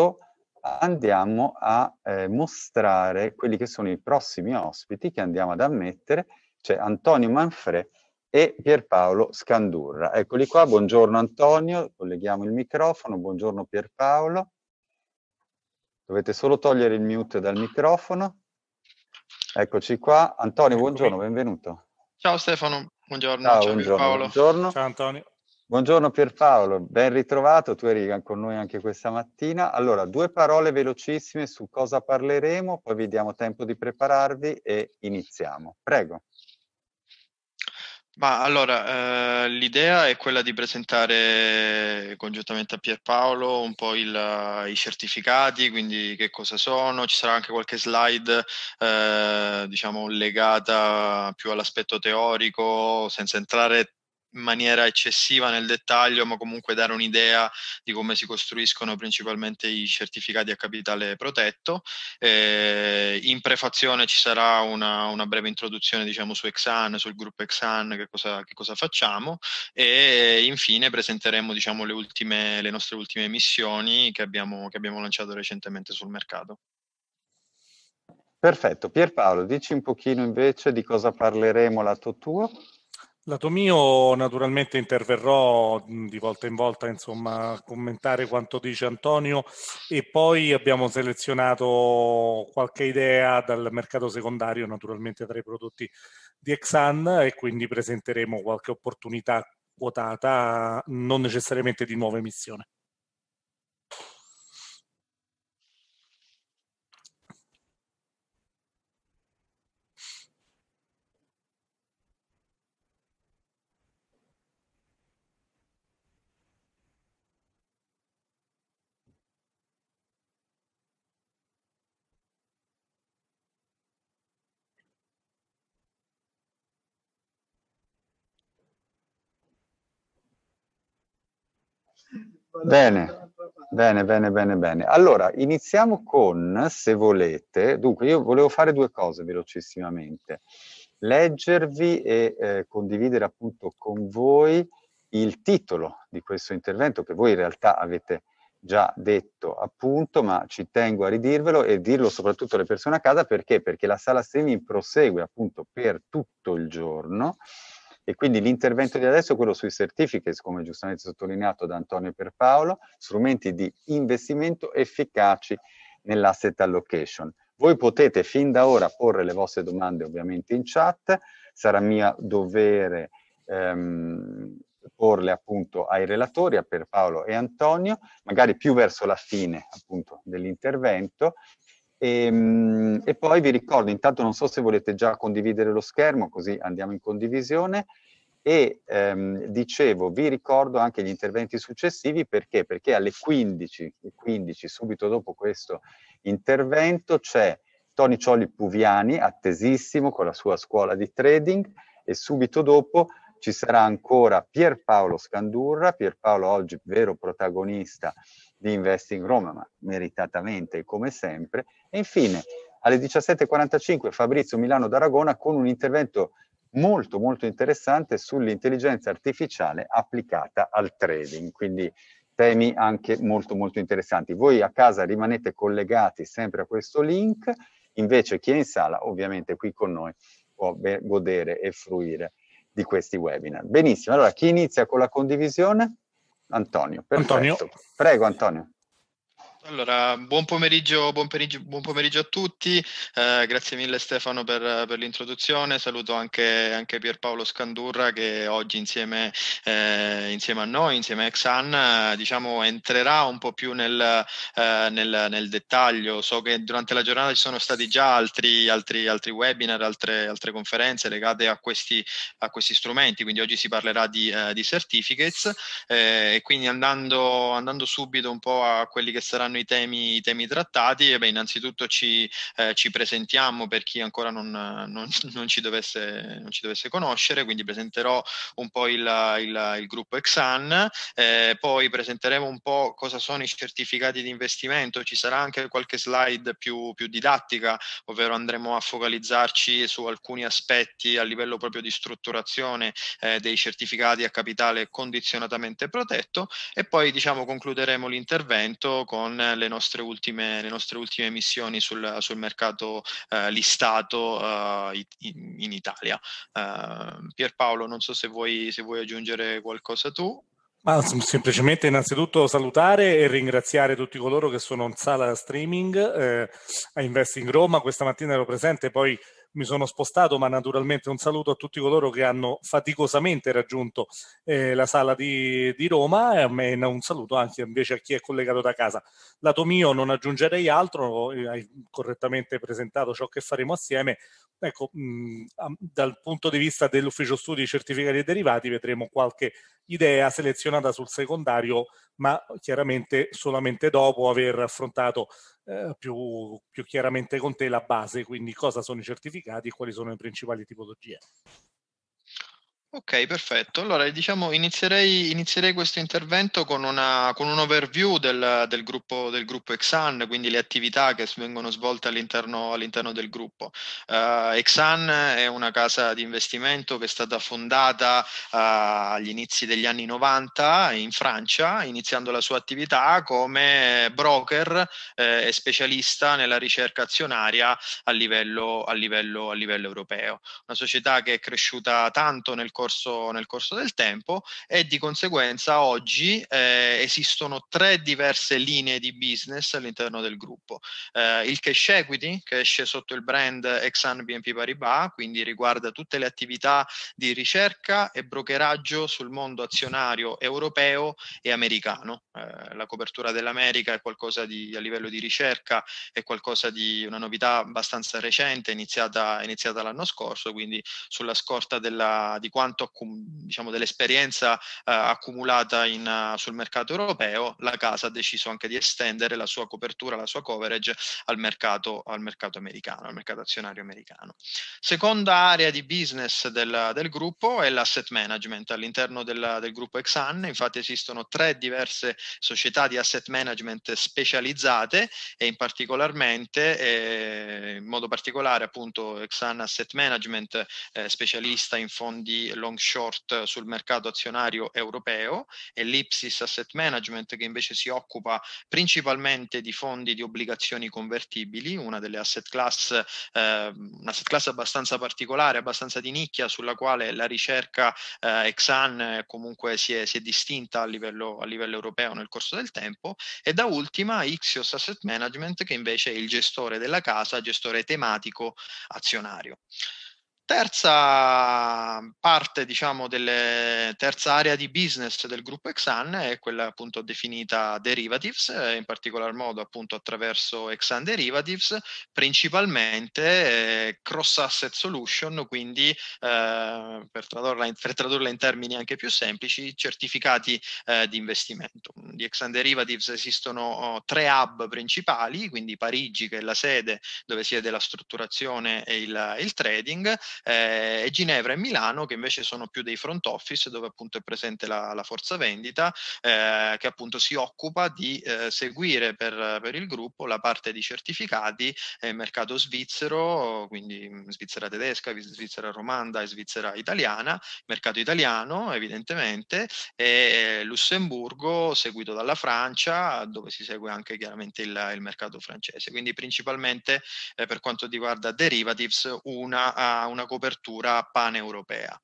momento andiamo a eh, mostrare quelli che sono i prossimi ospiti che andiamo ad ammettere, cioè Antonio Manfrè e Pierpaolo Scandurra. Eccoli qua, buongiorno Antonio, colleghiamo il microfono, buongiorno Pierpaolo. Dovete solo togliere il mute dal microfono. Eccoci qua. Antonio, buongiorno, benvenuto. Ciao Stefano, buongiorno. Ciao, Ciao buongiorno, Pierpaolo. Buongiorno. Ciao Antonio. Buongiorno Pierpaolo, ben ritrovato, tu eri con noi anche questa mattina. Allora, due parole velocissime su cosa parleremo, poi vi diamo tempo di prepararvi e iniziamo. Prego. Ma allora, eh, l'idea è quella di presentare congiuntamente a Pierpaolo un po' il, i certificati, quindi che cosa sono, ci sarà anche qualche slide eh, diciamo legata più all'aspetto teorico, senza entrare in maniera eccessiva nel dettaglio, ma comunque dare un'idea di come si costruiscono principalmente i certificati a capitale protetto. Eh, in prefazione ci sarà una, una, breve introduzione diciamo, su Exan, sul gruppo Exan, che cosa, che cosa facciamo e infine presenteremo diciamo, le, ultime, le, nostre ultime missioni che abbiamo, che abbiamo lanciato recentemente sul mercato. Perfetto, Pierpaolo, dici un pochino invece di cosa parleremo lato tuo. Lato mio, naturalmente interverrò mm, di volta in volta, insomma, a commentare quanto dice Antonio e poi abbiamo selezionato qualche idea dal mercato secondario, naturalmente tra i prodotti di Exxon e quindi presenteremo qualche opportunità quotata, non necessariamente di nuova emissione. Bene, bene, bene, bene, bene. Allora, iniziamo con, se volete, dunque io volevo fare due cose velocissimamente. Leggervi e eh, condividere appunto con voi il titolo di questo intervento che voi in realtà avete già detto appunto, ma ci tengo a ridirvelo e dirlo soprattutto alle persone a casa perché? Perché la sala streaming prosegue appunto per tutto il giorno e quindi l'intervento di adesso è quello sui certificates, come giustamente sottolineato da Antonio Pierpaolo, strumenti di investimento efficaci nell'asset allocation. Voi potete fin da ora porre le vostre domande ovviamente in chat, sarà mio dovere ehm, porle appunto ai relatori, a Pierpaolo e Antonio, magari più verso la fine appunto dell'intervento e, ehm, e, poi vi ricordo, intanto non so se volete già condividere lo schermo, così andiamo in condivisione. E ehm, dicevo, vi ricordo anche gli interventi successivi perché? Perché alle 15, 15 subito dopo questo intervento, c'è Tony Cioli Puviani, attesissimo con la sua scuola di trading, e subito dopo ci sarà ancora Pierpaolo Scandurra, Pierpaolo oggi vero protagonista di Investing Roma, ma meritatamente come sempre. E infine alle 17.45 Fabrizio Milano d'Aragona con un intervento molto molto interessante sull'intelligenza artificiale applicata al trading, quindi temi anche molto molto interessanti. Voi a casa rimanete collegati sempre a questo link, invece chi è in sala ovviamente qui con noi può godere e fruire di questi webinar. Benissimo, allora chi inizia con la condivisione? Antonio, perfetto. Antonio. Prego Antonio. Allora, buon pomeriggio, buon pomeriggio, buon pomeriggio a tutti, eh, grazie mille Stefano per, per l'introduzione, saluto anche, anche, Pierpaolo Scandurra che oggi insieme, eh, insieme a noi, insieme a Exan, eh, diciamo, entrerà un po' più nel, eh, nel, nel, dettaglio. So che durante la giornata ci sono stati già altri, altri, altri webinar, altre, altre, conferenze legate a questi, a questi, strumenti, quindi oggi si parlerà di, eh, di certificates eh, e quindi andando, andando subito un po' a quelli che saranno saranno i temi, i temi trattati, e beh, innanzitutto ci, eh, ci, presentiamo per chi ancora non, non, non, ci dovesse, non, ci dovesse, conoscere, quindi presenterò un po' il, il, il gruppo Exan, eh, poi presenteremo un po' cosa sono i certificati di investimento, ci sarà anche qualche slide più, più didattica, ovvero andremo a focalizzarci su alcuni aspetti a livello proprio di strutturazione eh, dei certificati a capitale condizionatamente protetto e poi diciamo concluderemo l'intervento con le nostre ultime, le nostre ultime missioni sul, sul mercato eh, listato eh, in, in, Italia. Eh, Pierpaolo, non so se vuoi, se vuoi aggiungere qualcosa tu. Ma semplicemente innanzitutto salutare e ringraziare tutti coloro che sono in sala streaming eh, a Investing Roma. Questa mattina ero presente, poi mi sono spostato, ma naturalmente un saluto a tutti coloro che hanno faticosamente raggiunto eh, la sala di, di Roma e a me un saluto anche invece a chi è collegato da casa. Lato mio non aggiungerei altro, eh, hai correttamente presentato ciò che faremo assieme. Ecco, mh, dal punto di vista dell'ufficio studi certificati e derivati vedremo qualche idea selezionata sul secondario, ma chiaramente solamente dopo aver affrontato eh, più, più chiaramente con te la base, quindi cosa sono i certificati e quali sono le principali tipologie. Ok, perfetto. Allora, diciamo, inizierei, inizierei questo intervento con, una, con un overview del, del, gruppo, del gruppo Exan, quindi le attività che vengono svolte all'interno, all'interno del gruppo. Uh, Exan è una casa di investimento che è stata fondata uh, agli inizi degli anni 90 in Francia, iniziando la sua attività come broker eh, e specialista nella ricerca azionaria a livello, a, livello, a livello europeo. Una società che è cresciuta tanto nel corso corso, nel corso del tempo e di conseguenza oggi eh, esistono tre diverse linee di business all'interno del gruppo. Eh, il cash equity che esce sotto il brand Exxon BNP Paribas, quindi riguarda tutte le attività di ricerca e brokeraggio sul mondo azionario europeo e americano. Eh, la copertura dell'America è qualcosa di, a livello di ricerca, è qualcosa di una novità abbastanza recente, iniziata, iniziata l'anno scorso, quindi sulla scorta della, di quanto quanto diciamo, dell'esperienza eh, accumulata in, eh, sul mercato europeo, la casa ha deciso anche di estendere la sua copertura, la sua coverage al mercato, al mercato americano, al mercato azionario americano. Seconda area di business del, del gruppo è l'asset management all'interno del, del gruppo Exan, infatti esistono tre diverse società di asset management specializzate e in particolarmente, eh, in modo particolare appunto Exan Asset Management eh, specialista in fondi long short sul mercato azionario europeo e l'Ipsis Asset Management che invece si occupa principalmente di fondi di obbligazioni convertibili, una delle asset class, eh, asset class abbastanza particolare, abbastanza di nicchia sulla quale la ricerca eh, Exan comunque si è, si è distinta a livello, a livello europeo nel corso del tempo e da ultima Ixios Asset Management che invece è il gestore della casa, gestore tematico azionario. Terza parte, diciamo, delle, terza area di business del gruppo Exan è quella appunto definita derivatives, eh, in particolar modo appunto attraverso Exan Derivatives, principalmente eh, cross asset solution, quindi eh, per, tradurla in, per, tradurla in, termini anche più semplici, certificati eh, di investimento. Di Exan Derivatives esistono oh, tre hub principali, quindi Parigi che è la sede dove siede la strutturazione e il, il trading, eh, Ginevra e Milano che invece sono più dei front office dove appunto è presente la, la forza vendita eh, che appunto si occupa di eh, seguire per, per, il gruppo la parte di certificati eh, mercato svizzero, quindi mm, Svizzera tedesca, Svizzera romanda e Svizzera italiana, mercato italiano evidentemente e eh, Lussemburgo seguito dalla Francia dove si segue anche chiaramente il, il mercato francese. Quindi principalmente eh, per quanto riguarda derivatives una, una copertura paneuropea.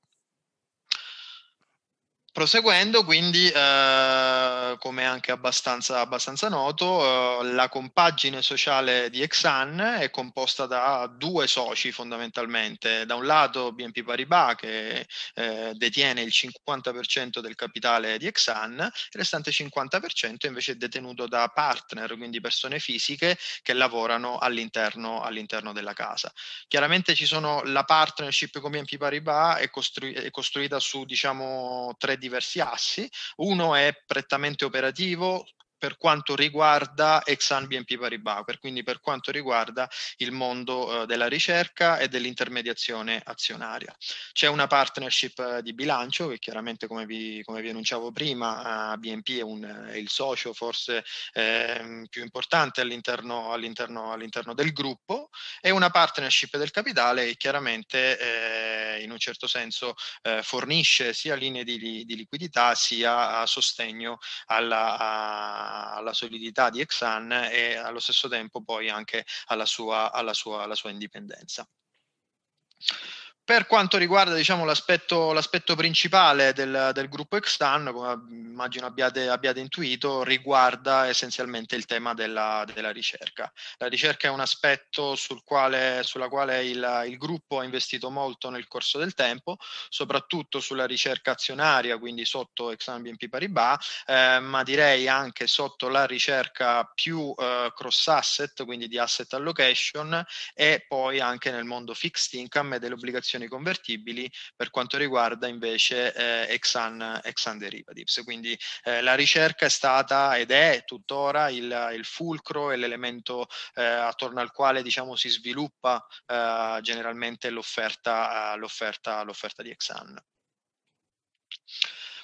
Proseguendo, quindi, eh, come anche abbastanza, abbastanza noto, eh, la compagine sociale di Exxon è composta da due soci fondamentalmente. Da un lato BNP Paribas, che eh, detiene il 50% del capitale di Exxon, il restante 50% invece è detenuto da partner, quindi persone fisiche che lavorano all'interno, all'interno della casa. Chiaramente ci sono la partnership con BNP Paribas è, costru- è costruita su diciamo tre diversi assi, uno è prettamente operativo, per quanto riguarda Exxon BNP Paribas, per, quindi per quanto riguarda il mondo eh, della ricerca e dell'intermediazione azionaria. C'è una partnership eh, di bilancio che chiaramente come vi, come vi annunciavo prima, BNP è, un, è, il socio forse ehm, più importante all'interno, all'interno, all'interno del gruppo e una partnership del capitale che chiaramente eh, in un certo senso eh, fornisce sia linee di, di liquidità sia sostegno alla, a, alla, solidità di Exxon e allo stesso tempo poi anche alla sua, alla sua, alla sua indipendenza per quanto riguarda diciamo, l'aspetto, l'aspetto, principale del, del gruppo Extan, come immagino abbiate, abbiate, intuito, riguarda essenzialmente il tema della, della ricerca. La ricerca è un aspetto sul quale, sulla quale il, il, gruppo ha investito molto nel corso del tempo, soprattutto sulla ricerca azionaria, quindi sotto Extan BNP Paribas, eh, ma direi anche sotto la ricerca più eh, cross asset, quindi di asset allocation, e poi anche nel mondo fixed income e delle obbligazioni obbligazioni convertibili per quanto riguarda invece eh, Exxon, Exxon Derivatives. Quindi eh, la ricerca è stata ed è tuttora il, il fulcro e l'elemento eh, attorno al quale diciamo, si sviluppa eh, generalmente l'offerta, l'offerta, l'offerta di Exxon.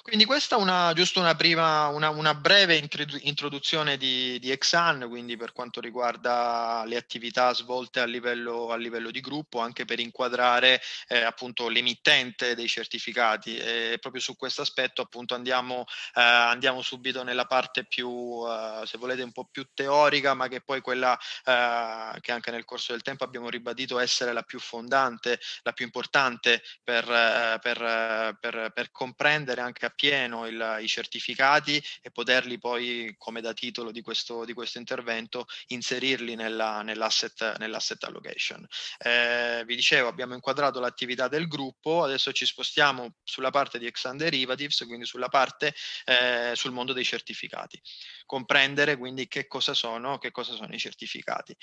Quindi questa è una, giusto una, prima, una, una breve introduzione di, di Exan, quindi per quanto riguarda le attività svolte a livello, a livello di gruppo, anche per inquadrare eh, appunto l'emittente dei certificati. E proprio su questo aspetto appunto andiamo, eh, andiamo subito nella parte più, eh, se volete, un po' più teorica, ma che poi quella eh, che anche nel corso del tempo abbiamo ribadito essere la più fondante, la più importante per, eh, per, per, per comprendere anche appunto appieno il, i certificati e poterli poi, come da titolo di questo, di questo intervento, inserirli nella, nell'asset, nell'asset, allocation. Eh, vi dicevo, abbiamo inquadrato l'attività del gruppo, adesso ci spostiamo sulla parte di Exxon Derivatives, quindi sulla parte eh, sul mondo dei certificati. Comprendere quindi che cosa sono, che cosa sono i certificati.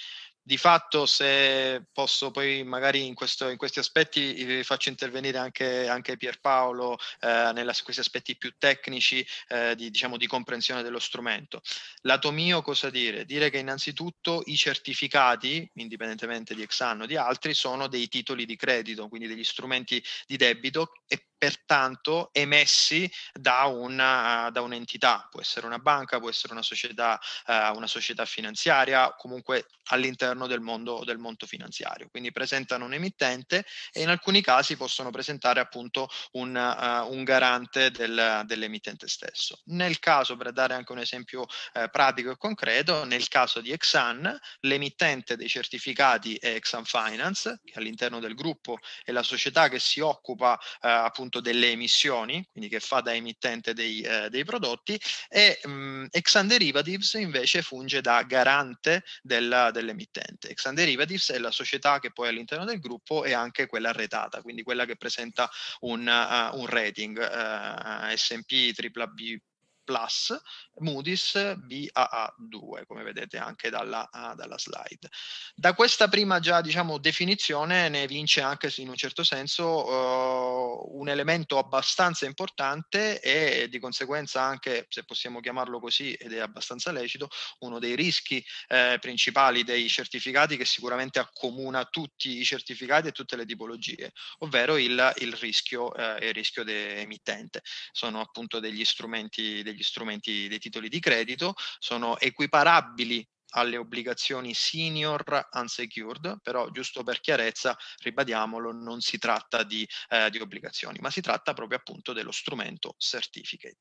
Di fatto, se posso poi magari in, questo, in questi aspetti faccio intervenire anche, anche Pierpaolo eh, nella, questi aspetti aspetti più tecnici eh, di, diciamo, di comprensione dello strumento. Lato mio cosa dire? Dire che innanzitutto i certificati, indipendentemente di Exanno o di altri, sono dei titoli di credito, quindi degli strumenti di debito e pertanto emessi da, una, da, un'entità, può essere una banca, può essere una società, eh, una società finanziaria, comunque all'interno del mondo, del mondo, finanziario. Quindi presentano un emittente e in alcuni casi possono presentare appunto un, uh, un garante del, dell'emittente stesso. Nel caso, per dare anche un esempio eh, pratico e concreto, nel caso di Exxon, l'emittente dei certificati è Exxon Finance, che all'interno del gruppo è la società che si occupa eh, appunto appunto delle emissioni, quindi che fa da emittente dei, eh, dei prodotti, e mh, mm, Exxon Derivatives invece funge da garante della, dell'emittente. Exxon Derivatives è la società che poi all'interno del gruppo è anche quella arretata, quindi quella che presenta un, uh, un rating uh, SP, BBB, Plus, Moody's BAA2, come vedete anche dalla, ah, dalla slide. Da questa prima già diciamo, definizione ne vince anche in un certo senso uh, un elemento abbastanza importante e di conseguenza anche, se possiamo chiamarlo così, ed è abbastanza lecito, uno dei rischi eh, principali dei certificati che sicuramente accomuna tutti i certificati e tutte le tipologie, ovvero il, il rischio, eh, rischio emittente. Sono appunto degli strumenti, degli degli strumenti dei titoli di credito, sono equiparabili alle obbligazioni senior unsecured, però giusto per chiarezza ribadiamolo, non si tratta di, eh, di obbligazioni, ma si tratta proprio appunto dello strumento certificate.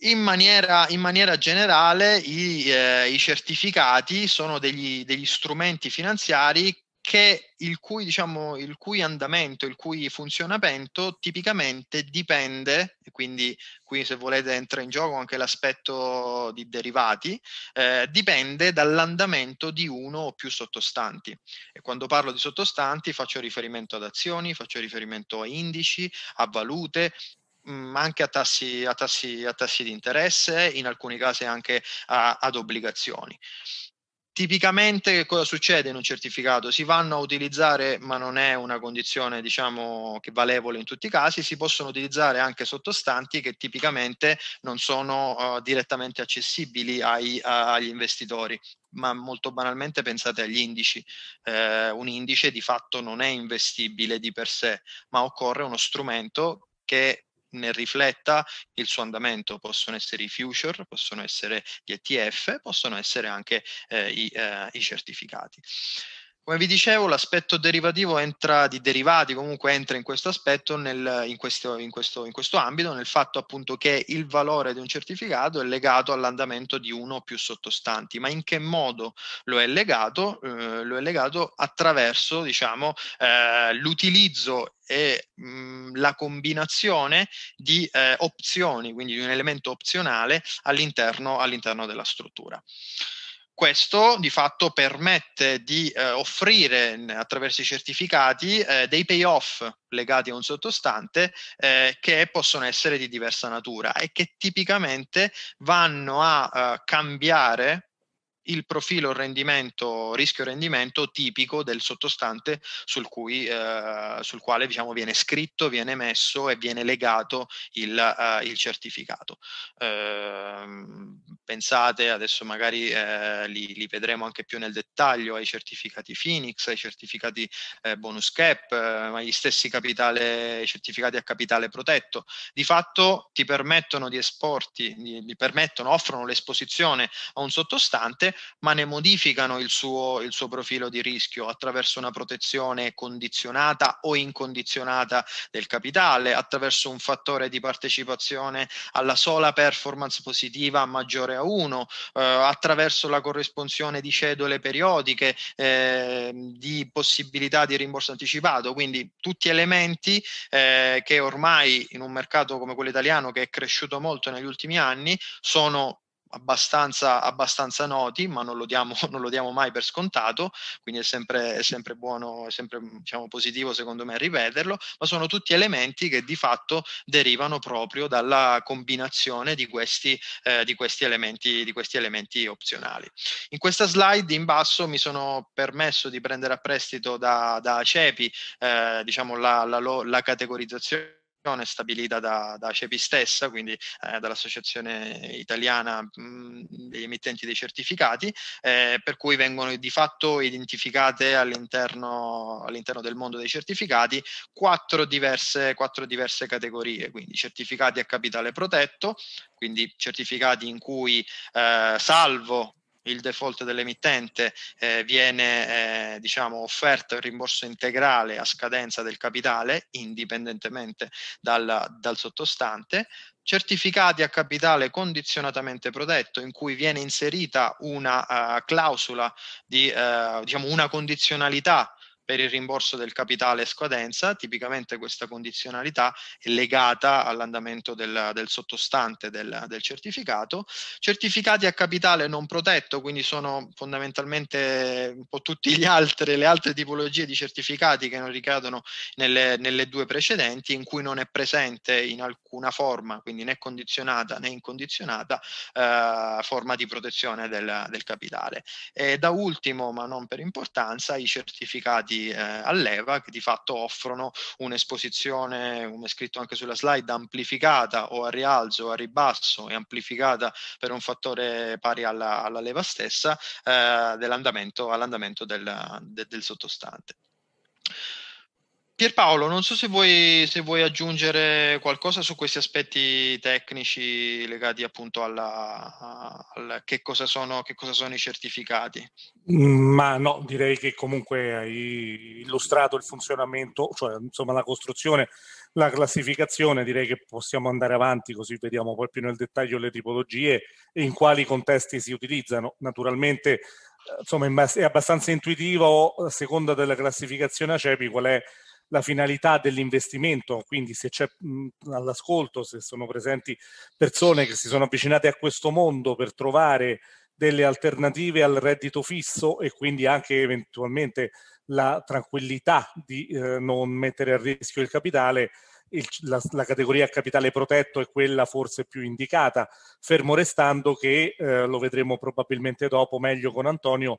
In maniera, in maniera, generale i, eh, i certificati sono degli, degli, strumenti finanziari che il cui, diciamo, il cui, andamento, il cui funzionamento tipicamente dipende, e quindi qui se volete entra in gioco anche l'aspetto di derivati, eh, dipende dall'andamento di uno o più sottostanti. E quando parlo di sottostanti faccio riferimento ad azioni, faccio riferimento a indici, a valute, mm, anche a tassi, a, tassi, a tassi, di interesse, in alcuni casi anche a, ad obbligazioni. Tipicamente che cosa succede in un certificato? Si vanno a utilizzare, ma non è una condizione diciamo che valevole in tutti i casi, si possono utilizzare anche sottostanti che tipicamente non sono uh, direttamente accessibili ai, a, agli investitori ma molto banalmente pensate agli indici. Eh, un indice di fatto non è investibile di per sé, ma occorre uno strumento che ne rifletta il suo andamento. Possono essere i future, possono essere gli ETF, possono essere anche eh, i, eh, i certificati. Come vi dicevo, l'aspetto derivativo entra di derivati, comunque entra in questo aspetto, nel, in, questo, in, questo, in, questo, ambito, nel fatto appunto che il valore di un certificato è legato all'andamento di uno o più sottostanti. Ma in che modo lo è legato? Eh, lo è legato attraverso diciamo, eh, l'utilizzo e mh, mm, la combinazione di eh, opzioni, quindi di un elemento opzionale all'interno, all'interno della struttura questo di fatto permette di eh, offrire attraverso i certificati eh, dei payoff legati a un sottostante eh, che possono essere di diversa natura e che tipicamente vanno a eh, cambiare il profilo rendimento, rischio-rendimento tipico del sottostante sul, cui, eh, sul quale diciamo, viene scritto, viene messo e viene legato il, eh, il certificato. Ehm, pensate, adesso magari eh, li, li, vedremo anche più nel dettaglio, ai certificati Phoenix, ai certificati eh, bonus cap, ma eh, gli stessi capitale, certificati a capitale protetto. Di fatto ti permettono di esporti, ti permettono, offrono l'esposizione a un sottostante ma ne modificano il suo, il suo profilo di rischio attraverso una protezione condizionata o incondizionata del capitale, attraverso un fattore di partecipazione alla sola performance positiva maggiore a 1, eh, attraverso la corrispondenza di cedole periodiche, eh, di possibilità di rimborso anticipato, quindi tutti elementi eh, che ormai in un mercato come quello italiano che è cresciuto molto negli ultimi anni sono abbastanza, abbastanza noti, ma non lo, diamo, non lo, diamo, mai per scontato, quindi è sempre, è sempre buono, è sempre diciamo, positivo secondo me ripeterlo, ma sono tutti elementi che di fatto derivano proprio dalla combinazione di questi, eh, di questi, elementi, di questi elementi opzionali. In questa slide in basso mi sono permesso di prendere a prestito da, da CEPI eh, diciamo la, la, la categorizzazione stabilita da, da CEPI stessa, quindi eh, dall'Associazione Italiana mh, degli emittenti dei certificati, eh, per cui vengono di fatto identificate all'interno, all'interno del mondo dei certificati quattro diverse, quattro diverse categorie, quindi certificati a capitale protetto, quindi certificati in cui eh, salvo il default dell'emittente eh, viene eh, diciamo, offerto il rimborso integrale a scadenza del capitale, indipendentemente dal, dal sottostante, certificati a capitale condizionatamente protetto in cui viene inserita una uh, clausola di uh, diciamo una condizionalità per il rimborso del capitale scadenza, tipicamente questa condizionalità è legata all'andamento del, del sottostante del, del, certificato. Certificati a capitale non protetto, quindi sono fondamentalmente un po' tutte le altre tipologie di certificati che non ricadono nelle, nelle due precedenti, in cui non è presente in alcuna forma, quindi né condizionata né incondizionata, eh, forma di protezione del, del capitale. E da ultimo, ma non per importanza, i certificati mercati eh, a leva che di fatto offrono un'esposizione, come scritto anche sulla slide, amplificata o a rialzo o a ribasso e amplificata per un fattore pari alla, alla leva stessa eh, dell'andamento, all'andamento del, de, del sottostante. Pierpaolo, non so se vuoi, se vuoi, aggiungere qualcosa su questi aspetti tecnici legati appunto alla, alla che, cosa sono, che, cosa sono, i certificati. Ma no, direi che comunque hai illustrato il funzionamento, cioè insomma la costruzione, la classificazione, direi che possiamo andare avanti così vediamo poi più nel dettaglio le tipologie e in quali contesti si utilizzano. Naturalmente eh, insomma è abbastanza intuitivo a seconda della classificazione ACEPI qual è la finalità dell'investimento, quindi se c'è mh, all'ascolto, se sono presenti persone che si sono avvicinate a questo mondo per trovare delle alternative al reddito fisso e quindi anche eventualmente la tranquillità di eh, non mettere a rischio il capitale, il, la, la, categoria capitale protetto è quella forse più indicata, fermo restando che eh, lo vedremo probabilmente dopo meglio con Antonio,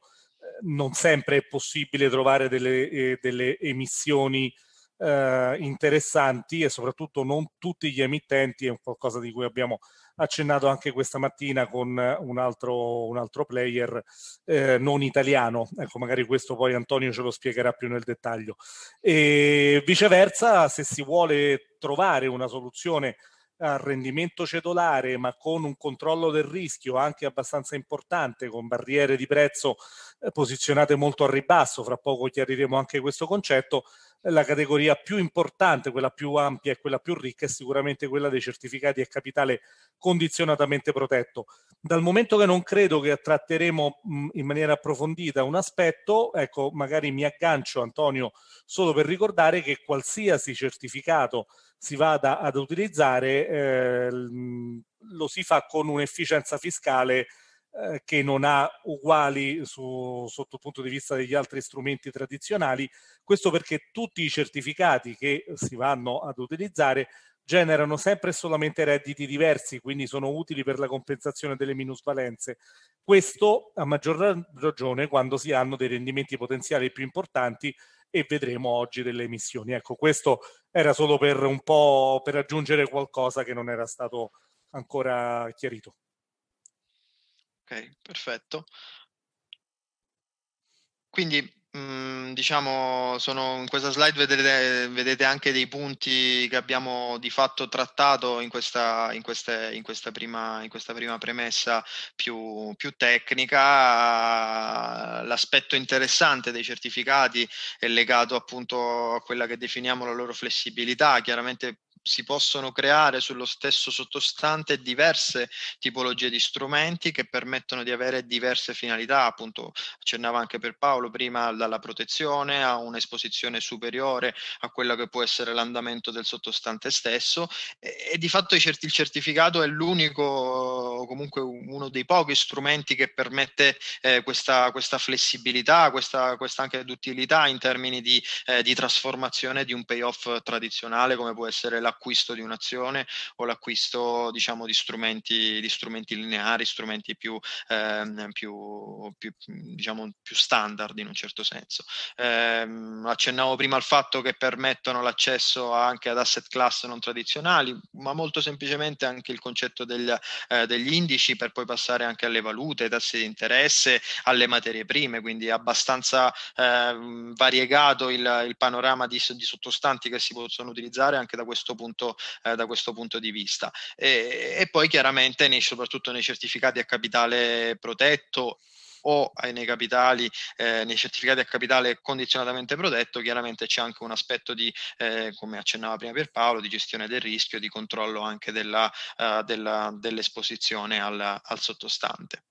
non sempre è possibile trovare delle, eh, delle emissioni eh, interessanti e soprattutto non tutti gli emittenti, è qualcosa di cui abbiamo accennato anche questa mattina con un altro, un altro player eh, non italiano. Ecco, magari questo poi Antonio ce lo spiegherà più nel dettaglio. E viceversa, se si vuole trovare una soluzione al rendimento cedolare ma con un controllo del rischio anche abbastanza importante con barriere di prezzo eh, posizionate molto a ribasso, fra poco chiariremo anche questo concetto, la categoria più importante, quella più ampia e quella più ricca è sicuramente quella dei certificati a capitale condizionatamente protetto. Dal momento che non credo che tratteremo mm, in maniera approfondita un aspetto, ecco, magari mi aggancio Antonio solo per ricordare che qualsiasi certificato si vada ad utilizzare eh, lo si fa con un'efficienza fiscale eh, che non ha uguali su, sotto il punto di vista degli altri strumenti tradizionali, questo perché tutti i certificati che si vanno ad utilizzare generano sempre e solamente redditi diversi, quindi sono utili per la compensazione delle minusvalenze. Questo a maggior ragione quando si hanno dei rendimenti potenziali più importanti e vedremo oggi delle emissioni. Ecco, questo era solo per un po' per aggiungere qualcosa che non era stato ancora chiarito. Ok, perfetto. Quindi mm, diciamo, sono, in questa slide vedete, vedete, anche dei punti che abbiamo di fatto trattato in questa, in queste, in questa, prima, in questa prima, premessa più, più tecnica. L'aspetto interessante dei certificati è legato appunto a quella che definiamo la loro flessibilità. Chiaramente si possono creare sullo stesso sottostante diverse tipologie di strumenti che permettono di avere diverse finalità, appunto accennava anche per Paolo prima dalla protezione a un'esposizione superiore a quello che può essere l'andamento del sottostante stesso e, e di fatto il certificato è l'unico, comunque uno dei pochi strumenti che permette eh, questa, questa, flessibilità, questa, questa anche d'utilità in termini di, eh, di trasformazione di un payoff tradizionale come può essere la l'acquisto di un'azione o l'acquisto diciamo, di, strumenti, di strumenti lineari, strumenti più, eh, più, più, diciamo, più standard in un certo senso. Eh, accennavo prima al fatto che permettono l'accesso anche ad asset class non tradizionali, ma molto semplicemente anche il concetto degli, eh, degli indici per poi passare anche alle valute, ai tassi di interesse, alle materie prime, quindi abbastanza eh, variegato il, il panorama di, di sottostanti che si possono utilizzare anche da questo punto, eh, da questo punto di vista. E, e poi chiaramente nei, soprattutto nei certificati a capitale protetto o nei capitali, eh, nei certificati a capitale condizionatamente protetto, chiaramente c'è anche un aspetto di, eh, come accennava prima per Paolo, di gestione del rischio, di controllo anche della, uh, della, dell'esposizione al, al sottostante.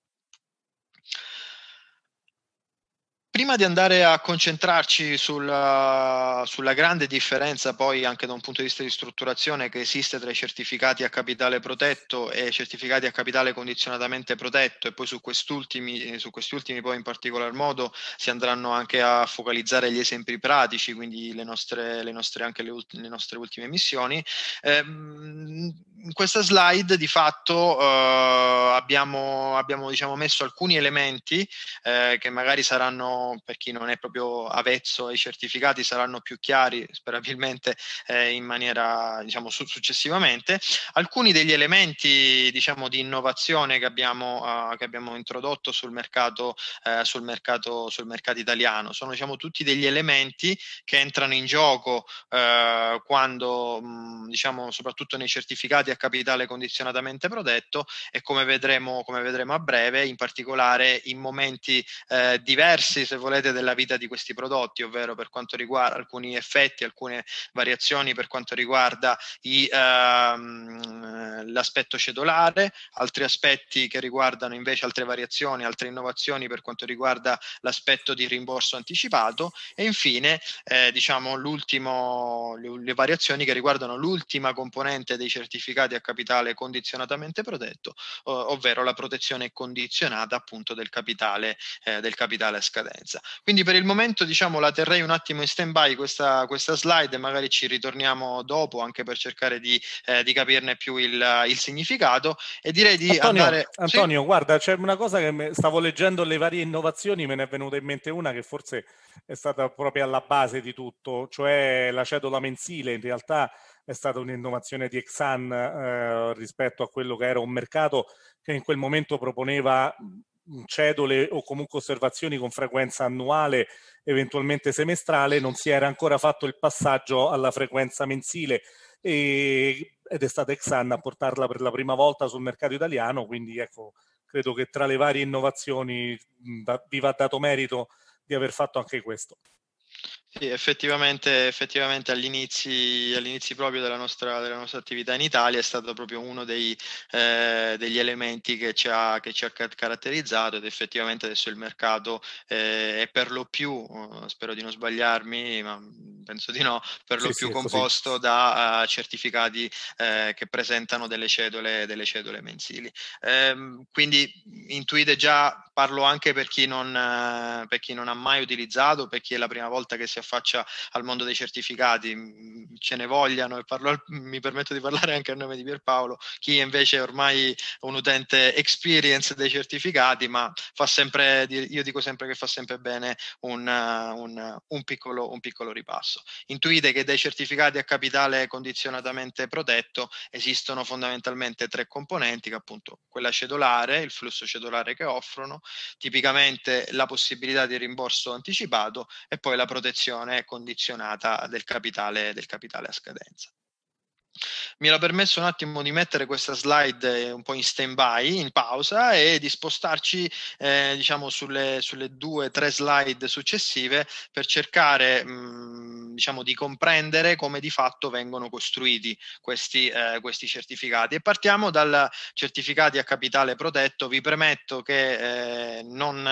Prima di andare a concentrarci sulla, eh, sulla, grande differenza poi anche da un punto di vista di strutturazione che esiste tra i certificati a capitale protetto e i certificati a capitale condizionatamente protetto e poi su quest'ultimi, eh, su quest'ultimi poi in particolar modo si andranno anche a focalizzare gli esempi pratici, quindi le nostre, le nostre anche le, ultime, le, nostre ultime missioni. Eh, in questa slide di fatto eh, abbiamo, abbiamo diciamo, messo alcuni elementi eh, che magari saranno per chi non è proprio avezzo ai certificati, saranno più chiari sperabilmente eh, in maniera diciamo, successivamente. Alcuni degli elementi diciamo, di innovazione che abbiamo, eh, che abbiamo introdotto sul mercato, eh, sul mercato, sul mercato italiano sono diciamo, tutti degli elementi che entrano in gioco eh, quando, mh, mm, diciamo, soprattutto nei certificati a capitale condizionatamente protetto e come vedremo, come vedremo a breve, in particolare in momenti eh, diversi, se volete, della vita di questi prodotti, ovvero per quanto riguarda alcuni effetti, alcune variazioni per quanto riguarda i, ehm, l'aspetto cedolare, altri aspetti che riguardano invece altre variazioni, altre innovazioni per quanto riguarda l'aspetto di rimborso anticipato e infine eh, diciamo l'ultimo, le variazioni che riguardano l'ultima componente dei certificati a capitale condizionatamente protetto, ov- ovvero la protezione condizionata appunto del capitale, eh, del capitale a scadenza mezza. Quindi per il momento diciamo la terrei un attimo in stand by questa, questa slide, magari ci ritorniamo dopo anche per cercare di, eh, di capirne più il, il, significato e direi di Antonio, andare... Antonio, sì? guarda, c'è una cosa che stavo leggendo le varie innovazioni, me ne è venuta in mente una che forse è stata proprio alla base di tutto, cioè la cedola mensile in realtà è stata un'innovazione di Exxon eh, rispetto a quello che era un mercato che in quel momento proponeva cedole o comunque osservazioni con frequenza annuale, eventualmente semestrale, non si era ancora fatto il passaggio alla frequenza mensile e, ed è stata Exanna a portarla per la prima volta sul mercato italiano, quindi ecco, credo che tra le varie innovazioni mh, vi va dato merito di aver fatto anche questo. Sì, effettivamente, effettivamente all'inizio, all'inizio proprio della nostra, della nostra, attività in Italia è stato proprio uno dei, eh, degli elementi che ci, ha, che ci, ha, caratterizzato ed effettivamente adesso il mercato eh, è per lo più, eh, spero di non sbagliarmi, ma penso di no, per lo sì, più sì, composto così. da uh, certificati eh, che presentano delle cedole, delle cedole mensili. Ehm, quindi intuite già, parlo anche per chi, non, per chi non ha mai utilizzato, per chi è la prima volta che si è affaccia al mondo dei certificati, ce ne vogliano e parlo, mi permetto di parlare anche a nome di Pierpaolo, chi invece è ormai un utente experience dei certificati, ma fa sempre, io dico sempre che fa sempre bene un, un, un, piccolo, un piccolo ripasso. Intuite che dai certificati a capitale condizionatamente protetto esistono fondamentalmente tre componenti, che appunto quella cedolare, il flusso cedolare che offrono, tipicamente la possibilità di rimborso anticipato e poi la protezione distribuzione condizionata del capitale, del capitale a scadenza mi era permesso un attimo di mettere questa slide eh, un po' in stand-by, in pausa, e di spostarci eh, diciamo sulle, sulle due o tre slide successive per cercare mh, mm, diciamo, di comprendere come di fatto vengono costruiti questi, eh, questi certificati. E partiamo dal certificati a capitale protetto. Vi premetto che eh, non,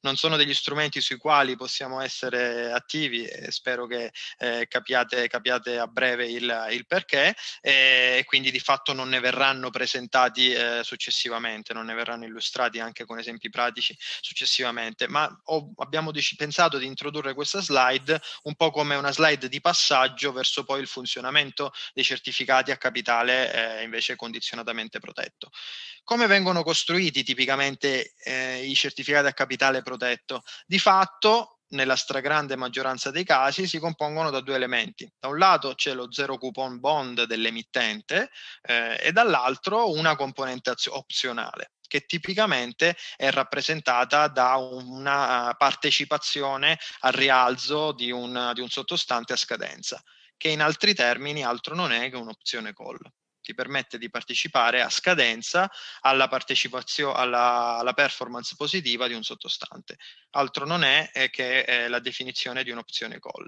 non, sono degli strumenti sui quali possiamo essere attivi e spero che eh, capiate, capiate, a breve il, il perché e quindi di fatto non ne verranno presentati eh, successivamente, non ne verranno illustrati anche con esempi pratici successivamente, ma ho, abbiamo dec- pensato di introdurre questa slide un po' come una slide di passaggio verso poi il funzionamento dei certificati a capitale eh, invece condizionatamente protetto. Come vengono costruiti tipicamente eh, i certificati a capitale protetto? Di fatto nella stragrande maggioranza dei casi, si compongono da due elementi. Da un lato c'è lo zero coupon bond dell'emittente eh, e dall'altro una componente opzionale che tipicamente è rappresentata da una partecipazione al rialzo di un, di un sottostante a scadenza, che in altri termini altro non è che un'opzione call ti permette di partecipare a scadenza alla, alla, alla performance positiva di un sottostante. Altro non è, è che è la definizione di un'opzione call.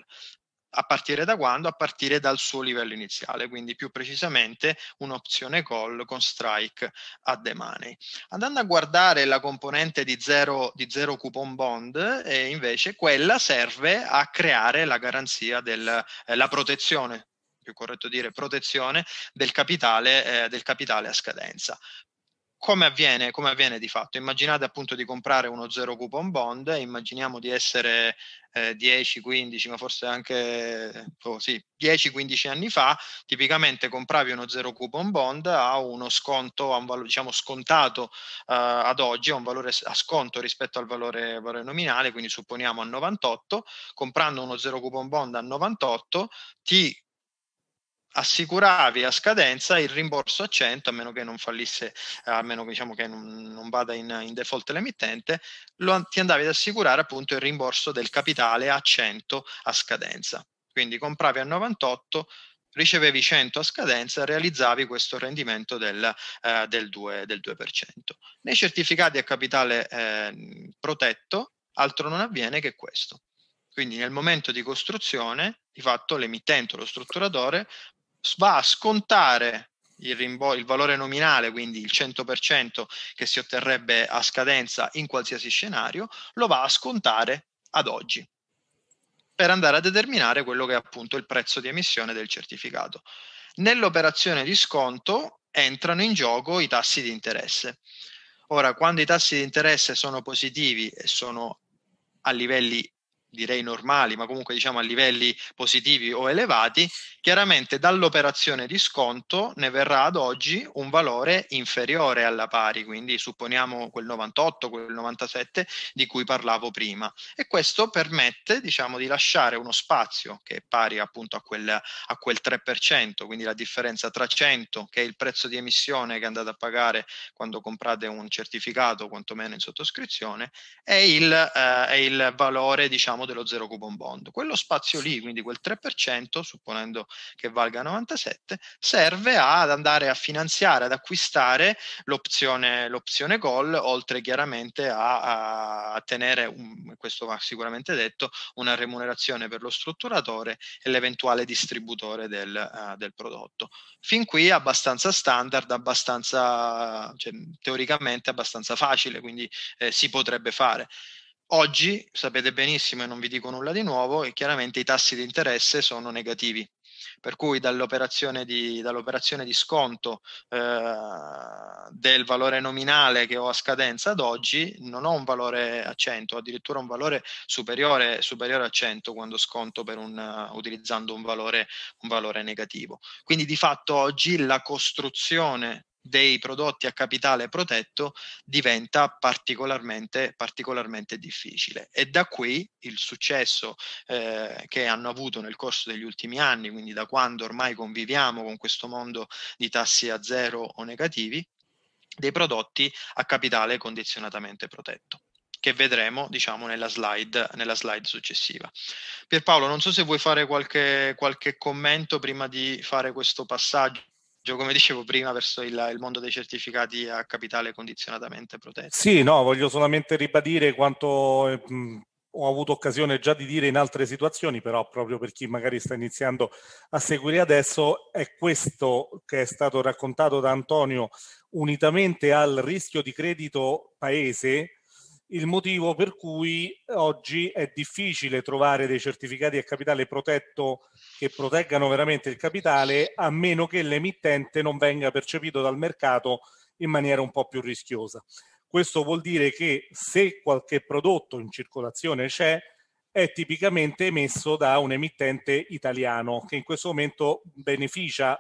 A partire da quando? A partire dal suo livello iniziale, quindi più precisamente un'opzione call con strike a the money. Andando a guardare la componente di zero, di zero coupon bond, eh, invece quella serve a creare la garanzia, del, eh, la protezione più corretto dire protezione del capitale, eh, del capitale a scadenza. Come avviene, come avviene, di fatto? Immaginate appunto di comprare uno zero coupon bond, immaginiamo di essere eh, 10, 15, ma forse anche oh, sì, 10, 15 anni fa, tipicamente compravi uno zero coupon bond a uno sconto, a un valore, diciamo scontato uh, ad oggi, a un valore a sconto rispetto al valore, valore nominale, quindi supponiamo a 98, comprando uno zero coupon bond a 98 ti assicuravi a scadenza il rimborso a 100, a meno che non fallisse, a meno diciamo, che non, non vada in, in, default l'emittente, lo, ti andavi ad assicurare appunto il rimborso del capitale a 100 a scadenza. Quindi compravi a 98, ricevevi 100 a scadenza realizzavi questo rendimento del, eh, del, 2, del 2%. Nei certificati a capitale eh, protetto altro non avviene che questo. Quindi nel momento di costruzione, di fatto l'emittente o lo strutturatore va a scontare il, rimbor- il, valore nominale, quindi il 100% che si otterrebbe a scadenza in qualsiasi scenario, lo va a scontare ad oggi per andare a determinare quello che è appunto il prezzo di emissione del certificato. Nell'operazione di sconto entrano in gioco i tassi di interesse. Ora, quando i tassi di interesse sono positivi e sono a livelli direi normali, ma comunque diciamo a livelli positivi o elevati, chiaramente dall'operazione di sconto ne verrà ad oggi un valore inferiore alla pari, quindi supponiamo quel 98, quel 97 di cui parlavo prima. E questo permette diciamo, di lasciare uno spazio che è pari appunto a quel, a quel 3%, quindi la differenza tra 100, che è il prezzo di emissione che andate a pagare quando comprate un certificato, quantomeno in sottoscrizione, e il, eh, il valore diciamo dello zero coupon bond. Quello spazio lì, quindi quel 3%, supponendo che valga 97, serve ad andare a finanziare, ad acquistare l'opzione, l'opzione call, oltre chiaramente a, a tenere, un, questo va sicuramente detto, una remunerazione per lo strutturatore e l'eventuale distributore del, uh, del prodotto. Fin qui abbastanza standard, abbastanza, cioè, teoricamente abbastanza facile, quindi eh, si potrebbe fare. Oggi sapete benissimo e non vi dico nulla di nuovo e chiaramente i tassi di interesse sono negativi. Per cui dall'operazione di, dall'operazione di sconto eh, del valore nominale che ho a scadenza ad oggi non ho un valore a 100, addirittura un valore superiore, superiore a 100 quando sconto un, utilizzando un valore, un valore negativo. Quindi di fatto oggi la costruzione dei prodotti a capitale protetto diventa particolarmente, particolarmente difficile. E da qui il successo eh, che hanno avuto nel corso degli ultimi anni, quindi da quando ormai conviviamo con questo mondo di tassi a zero o negativi, dei prodotti a capitale condizionatamente protetto che vedremo diciamo, nella, slide, nella slide successiva. Pierpaolo, non so se vuoi fare qualche, qualche commento prima di fare questo passaggio come dicevo prima, verso il, il, mondo dei certificati a capitale condizionatamente protetto. Sì, no, voglio solamente ribadire quanto eh, ho avuto occasione già di dire in altre situazioni, però proprio per chi magari sta iniziando a seguire adesso, è questo che è stato raccontato da Antonio, unitamente al rischio di credito paese, il motivo per cui oggi è difficile trovare dei certificati a capitale protetto che proteggano veramente il capitale a meno che l'emittente non venga percepito dal mercato in maniera un po' più rischiosa. Questo vuol dire che se qualche prodotto in circolazione c'è, è tipicamente emesso da un emittente italiano che in questo momento beneficia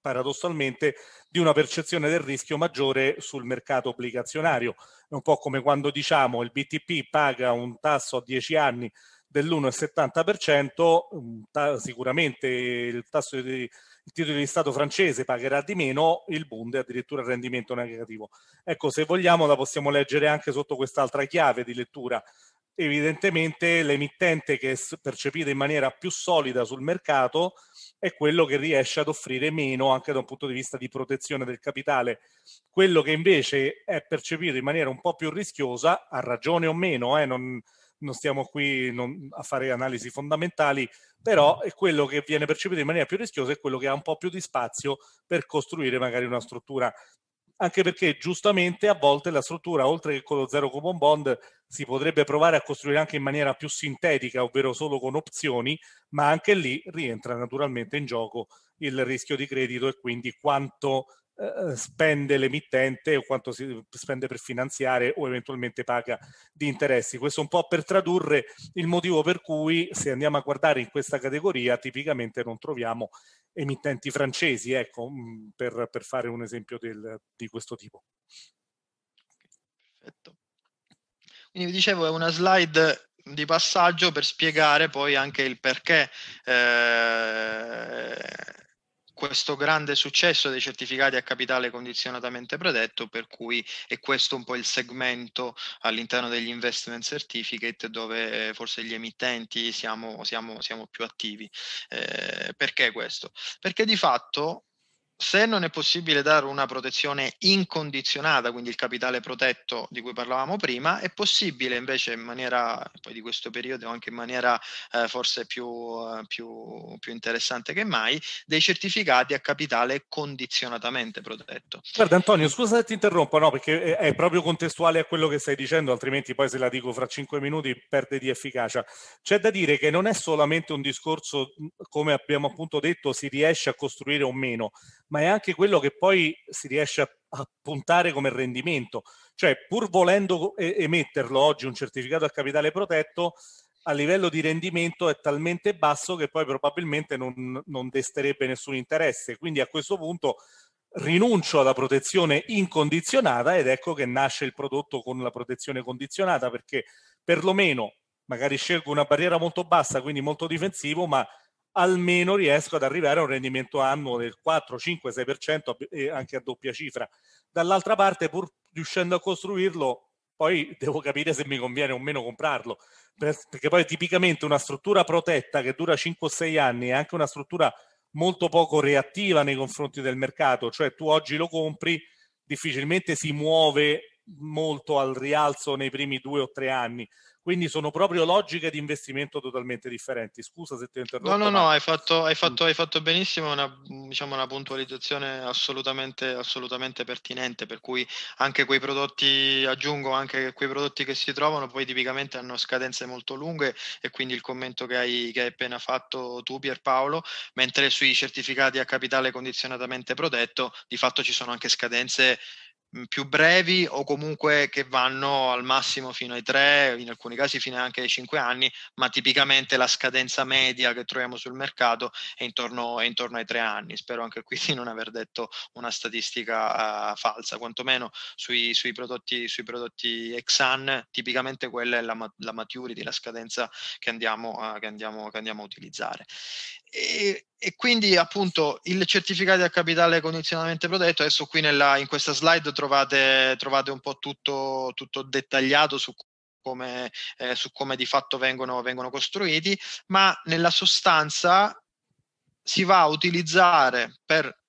paradossalmente di una percezione del rischio maggiore sul mercato obbligazionario. È un po' come quando diciamo il BTP paga un tasso a 10 anni dell'1,70%, sicuramente il, tasso di, il titolo di Stato francese pagherà di meno, il Bund è addirittura il rendimento negativo. Ecco, se vogliamo la possiamo leggere anche sotto quest'altra chiave di lettura. Evidentemente l'emittente che è percepita in maniera più solida sul mercato è quello che riesce ad offrire meno anche da un punto di vista di protezione del capitale. Quello che invece è percepito in maniera un po' più rischiosa, ha ragione o meno, eh, non, non stiamo qui non, a fare analisi fondamentali, però è quello che viene percepito in maniera più rischiosa è quello che ha un po' più di spazio per costruire magari una struttura anche perché giustamente a volte la struttura, oltre che con lo zero coupon bond, si potrebbe provare a costruire anche in maniera più sintetica, ovvero solo con opzioni, ma anche lì rientra naturalmente in gioco il rischio di credito e quindi quanto eh, spende l'emittente o quanto si spende per finanziare o eventualmente paga di interessi. Questo un po' per tradurre il motivo per cui se andiamo a guardare in questa categoria tipicamente non troviamo emittenti francesi, ecco, mm, per, per, fare un esempio del, di questo tipo. Perfetto. Quindi vi dicevo è una slide di passaggio per spiegare poi anche il perché eh, questo grande successo dei certificati a capitale condizionatamente predetto, per cui è questo un po' il segmento all'interno degli investment certificate dove eh, forse gli emittenti siamo, siamo, siamo più attivi. Eh, perché questo? Perché di fatto se non è possibile dare una protezione incondizionata, quindi il capitale protetto di cui parlavamo prima, è possibile invece in maniera, poi di questo periodo anche in maniera eh, forse più, eh, più, più, interessante che mai, dei certificati a capitale condizionatamente protetto. Guarda Antonio, scusa se ti interrompo, no, perché eh, è proprio contestuale a quello che stai dicendo, altrimenti poi se la dico fra cinque minuti perde di efficacia. C'è da dire che non è solamente un discorso, come abbiamo appunto detto, si riesce a costruire o meno ma è anche quello che poi si riesce a, a puntare come rendimento. Cioè, pur volendo emetterlo oggi un certificato a capitale protetto, a livello di rendimento è talmente basso che poi probabilmente non, non desterebbe nessun interesse. Quindi a questo punto rinuncio alla protezione incondizionata ed ecco che nasce il prodotto con la protezione condizionata perché perlomeno magari scelgo una barriera molto bassa, quindi molto difensivo, ma almeno riesco ad arrivare a un rendimento annuo del 4, 5, 6% e anche a doppia cifra. Dall'altra parte, pur riuscendo a costruirlo, poi devo capire se mi conviene o meno comprarlo, perché poi tipicamente una struttura protetta che dura 5 o 6 anni è anche una struttura molto poco reattiva nei confronti del mercato, cioè tu oggi lo compri, difficilmente si muove molto al rialzo nei primi due o tre anni. Quindi sono proprio logiche di investimento totalmente differenti. Scusa se ti ho interrotto. No, no, no, hai, fatto, hai, mm. fatto, hai fatto, benissimo, una, diciamo una puntualizzazione assolutamente, assolutamente, pertinente, per cui anche quei prodotti, aggiungo anche quei prodotti che si trovano, poi tipicamente hanno scadenze molto lunghe e quindi il commento che hai, che hai appena fatto tu Pierpaolo, mentre sui certificati a capitale condizionatamente protetto di fatto ci sono anche scadenze più brevi o comunque che vanno al massimo fino ai tre, in alcuni casi fino anche ai cinque anni, ma tipicamente la scadenza media che troviamo sul mercato è intorno, è intorno ai tre anni. Spero anche qui di non aver detto una statistica uh, falsa, quantomeno sui, sui, prodotti, sui prodotti Exan, tipicamente quella è la, la maturity, la scadenza che andiamo, uh, che andiamo, che andiamo a utilizzare. E, e quindi appunto il certificato a capitale condizionalmente protetto, adesso qui nella, in questa slide trovate, trovate un po' tutto, tutto dettagliato su come, eh, su come di fatto vengono, vengono costruiti, ma nella sostanza si va a utilizzare per eh,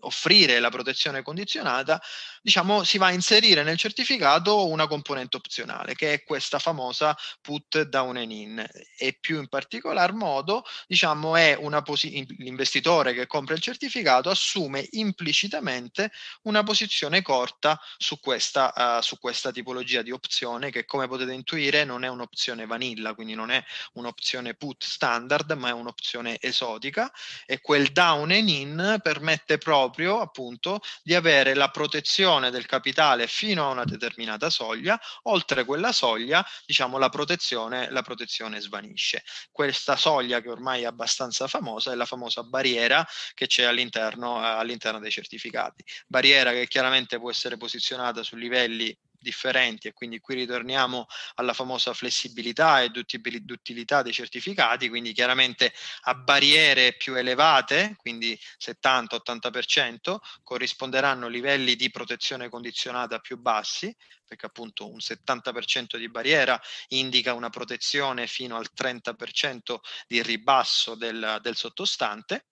offrire la protezione condizionata, diciamo, si va a inserire nel certificato una componente opzionale, che è questa famosa put down and in. E più in particolar modo, diciamo, è una posi- l'investitore che compra il certificato assume implicitamente una posizione corta su questa, uh, su questa tipologia di opzione, che come potete intuire non è un'opzione vanilla, quindi non è un'opzione put standard, ma è un'opzione esotica. E quel down and in permette proprio proprio appunto di avere la protezione del capitale fino a una determinata soglia, oltre quella soglia diciamo la protezione, la protezione svanisce. Questa soglia che ormai è abbastanza famosa è la famosa barriera che c'è all'interno, all'interno dei certificati, barriera che chiaramente può essere posizionata su livelli differenti e quindi qui ritorniamo alla famosa flessibilità e duttilità dei certificati, quindi chiaramente a barriere più elevate, quindi 70-80%, corrisponderanno livelli di protezione condizionata più bassi, perché appunto un 70% di barriera indica una protezione fino al 30% di ribasso del, del sottostante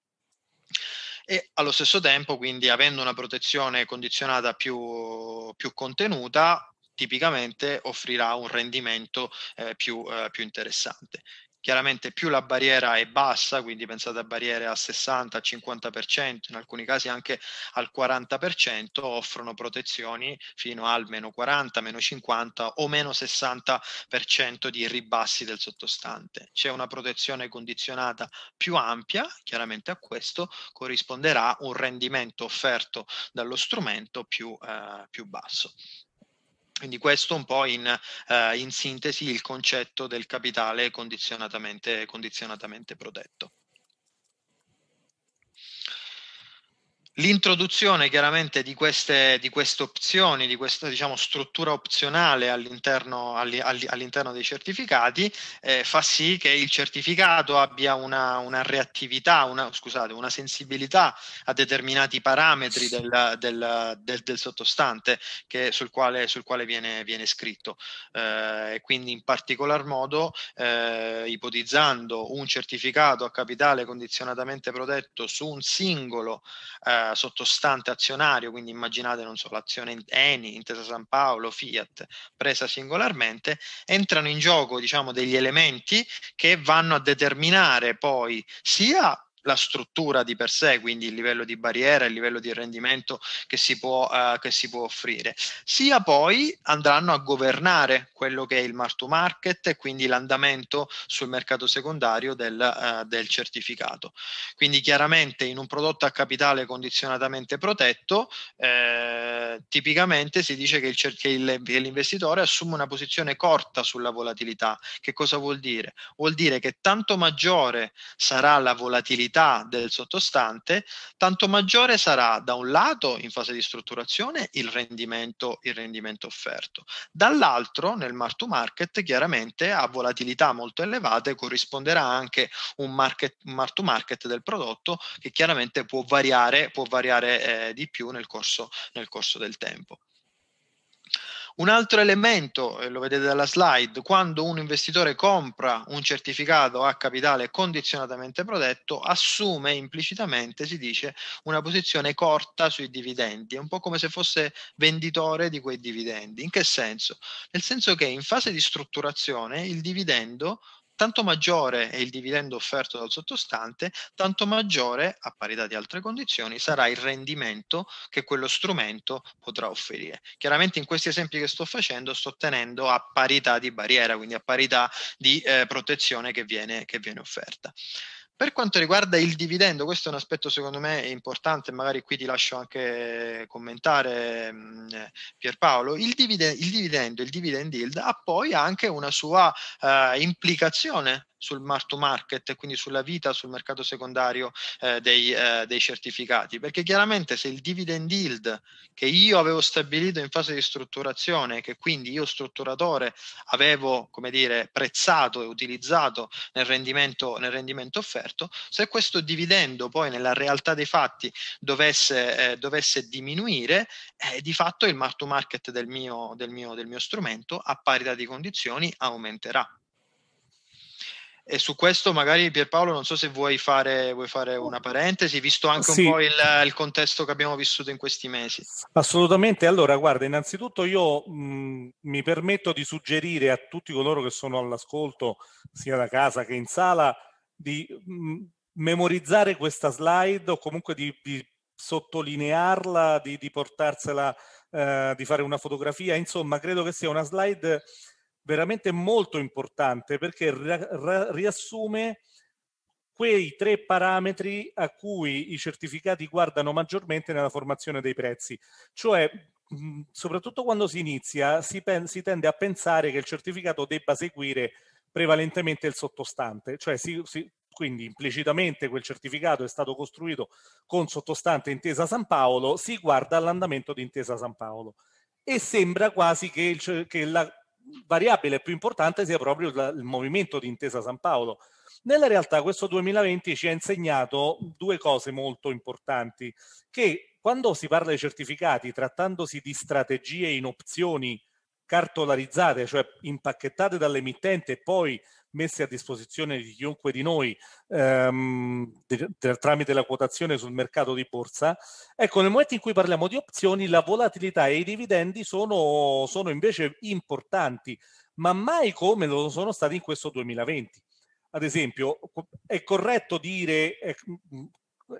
e allo stesso tempo quindi avendo una protezione condizionata più, più contenuta tipicamente offrirà un rendimento eh, più, eh, più interessante chiaramente più la barriera è bassa, quindi pensate a barriere al 60, al 50%, in alcuni casi anche al 40%, offrono protezioni fino al meno 40, meno 50 o meno 60% di ribassi del sottostante. C'è una protezione condizionata più ampia, chiaramente a questo corrisponderà un rendimento offerto dallo strumento più, eh, più basso. Quindi questo un po' in, uh, in sintesi il concetto del capitale condizionatamente, condizionatamente protetto. L'introduzione chiaramente di queste, di queste, opzioni, di questa diciamo, struttura opzionale all'interno, all'interno dei certificati eh, fa sì che il certificato abbia una, una reattività, una, scusate, una sensibilità a determinati parametri del, del, del, del sottostante che, sul, quale, sul quale viene, viene scritto. Eh, e quindi in particolar modo eh, ipotizzando un certificato a capitale condizionatamente protetto su un singolo eh, sottostante azionario, quindi immaginate non so, l'azione Eni, Intesa San Paolo, Fiat, presa singolarmente, entrano in gioco diciamo, degli elementi che vanno a determinare poi sia la struttura di per sé, quindi il livello di barriera, il livello di rendimento che si può, uh, che si può offrire, sia poi andranno a governare quello che è il mark to market e quindi l'andamento sul mercato secondario del, uh, del certificato. Quindi chiaramente in un prodotto a capitale condizionatamente protetto, eh, tipicamente si dice che, il, che, il, che l'investitore assume una posizione corta sulla volatilità. Che cosa vuol dire? Vuol dire che tanto maggiore sarà la volatilità densità del sottostante, tanto maggiore sarà da un lato in fase di strutturazione il rendimento, il rendimento offerto, dall'altro nel mark to market chiaramente a volatilità molto elevate corrisponderà anche un, market, un mark to market del prodotto che chiaramente può variare, può variare eh, di più nel corso, nel corso del tempo. Un altro elemento, lo vedete dalla slide, quando un investitore compra un certificato a capitale condizionatamente protetto, assume implicitamente, si dice, una posizione corta sui dividendi, è un po' come se fosse venditore di quei dividendi. In che senso? Nel senso che in fase di strutturazione il dividendo tanto maggiore è il dividendo offerto dal sottostante, tanto maggiore, a parità di altre condizioni, sarà il rendimento che quello strumento potrà offrire. Chiaramente in questi esempi che sto facendo sto tenendo a parità di barriera, quindi a parità di eh, protezione che viene, che viene offerta. Per quanto riguarda il dividendo, questo è un aspetto secondo me importante, magari qui ti lascio anche commentare mm, Pierpaolo, il, divide- il dividendo, il dividend yield ha poi anche una sua uh, implicazione sul mark to market e quindi sulla vita sul mercato secondario eh, dei, eh, dei, certificati perché chiaramente se il dividend yield che io avevo stabilito in fase di strutturazione che quindi io strutturatore avevo come dire prezzato e utilizzato nel rendimento, nel rendimento offerto se questo dividendo poi nella realtà dei fatti dovesse, eh, dovesse diminuire eh, di fatto il mark to market del mio, del mio, del mio strumento a parità di condizioni aumenterà e su questo magari Pierpaolo non so se vuoi fare, vuoi fare una parentesi, visto anche sì. un po' il, il, contesto che abbiamo vissuto in questi mesi. Assolutamente, allora guarda, innanzitutto io mh, mi permetto di suggerire a tutti coloro che sono all'ascolto, sia da casa che in sala, di mh, memorizzare questa slide o comunque di, di sottolinearla, di, di portarsela, eh, di fare una fotografia, insomma credo che sia una slide veramente molto importante perché ra- ra- riassume quei tre parametri a cui i certificati guardano maggiormente nella formazione dei prezzi. Cioè, mhmm, soprattutto quando si inizia, si, pen- si, tende a pensare che il certificato debba seguire prevalentemente il sottostante, cioè si, si, quindi implicitamente quel certificato è stato costruito con sottostante Intesa San Paolo, si guarda all'andamento di Intesa San Paolo e sembra quasi che, il, che la variabile più importante sia proprio il movimento di Intesa San Paolo. Nella realtà questo 2020 ci ha insegnato due cose molto importanti, che quando si parla di certificati, trattandosi di strategie in opzioni cartolarizzate, cioè impacchettate dall'emittente e poi messe a disposizione di chiunque di noi ehm, di, di, tramite la quotazione sul mercato di borsa, ecco nel momento in cui parliamo di opzioni la volatilità e i dividendi sono, sono invece importanti, ma mai come lo sono stati in questo 2020 ad esempio, è corretto dire,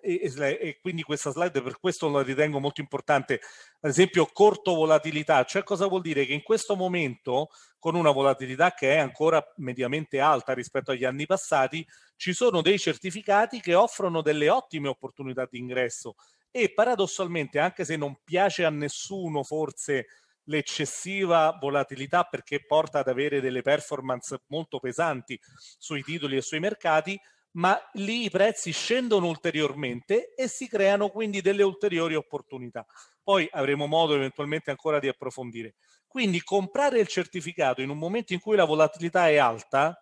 e, e, quindi questa slide per questo la ritengo molto importante. Ad esempio, corto volatilità, cioè cosa vuol dire? Che in questo momento, con una volatilità che è ancora mediamente alta rispetto agli anni passati, ci sono dei certificati che offrono delle ottime opportunità di ingresso e paradossalmente, anche se non piace a nessuno forse l'eccessiva volatilità perché porta ad avere delle performance molto pesanti sui titoli e sui mercati, ma lì i prezzi scendono ulteriormente e si creano quindi delle ulteriori opportunità. Poi avremo modo eventualmente ancora di approfondire. Quindi comprare il certificato in un momento in cui la volatilità è alta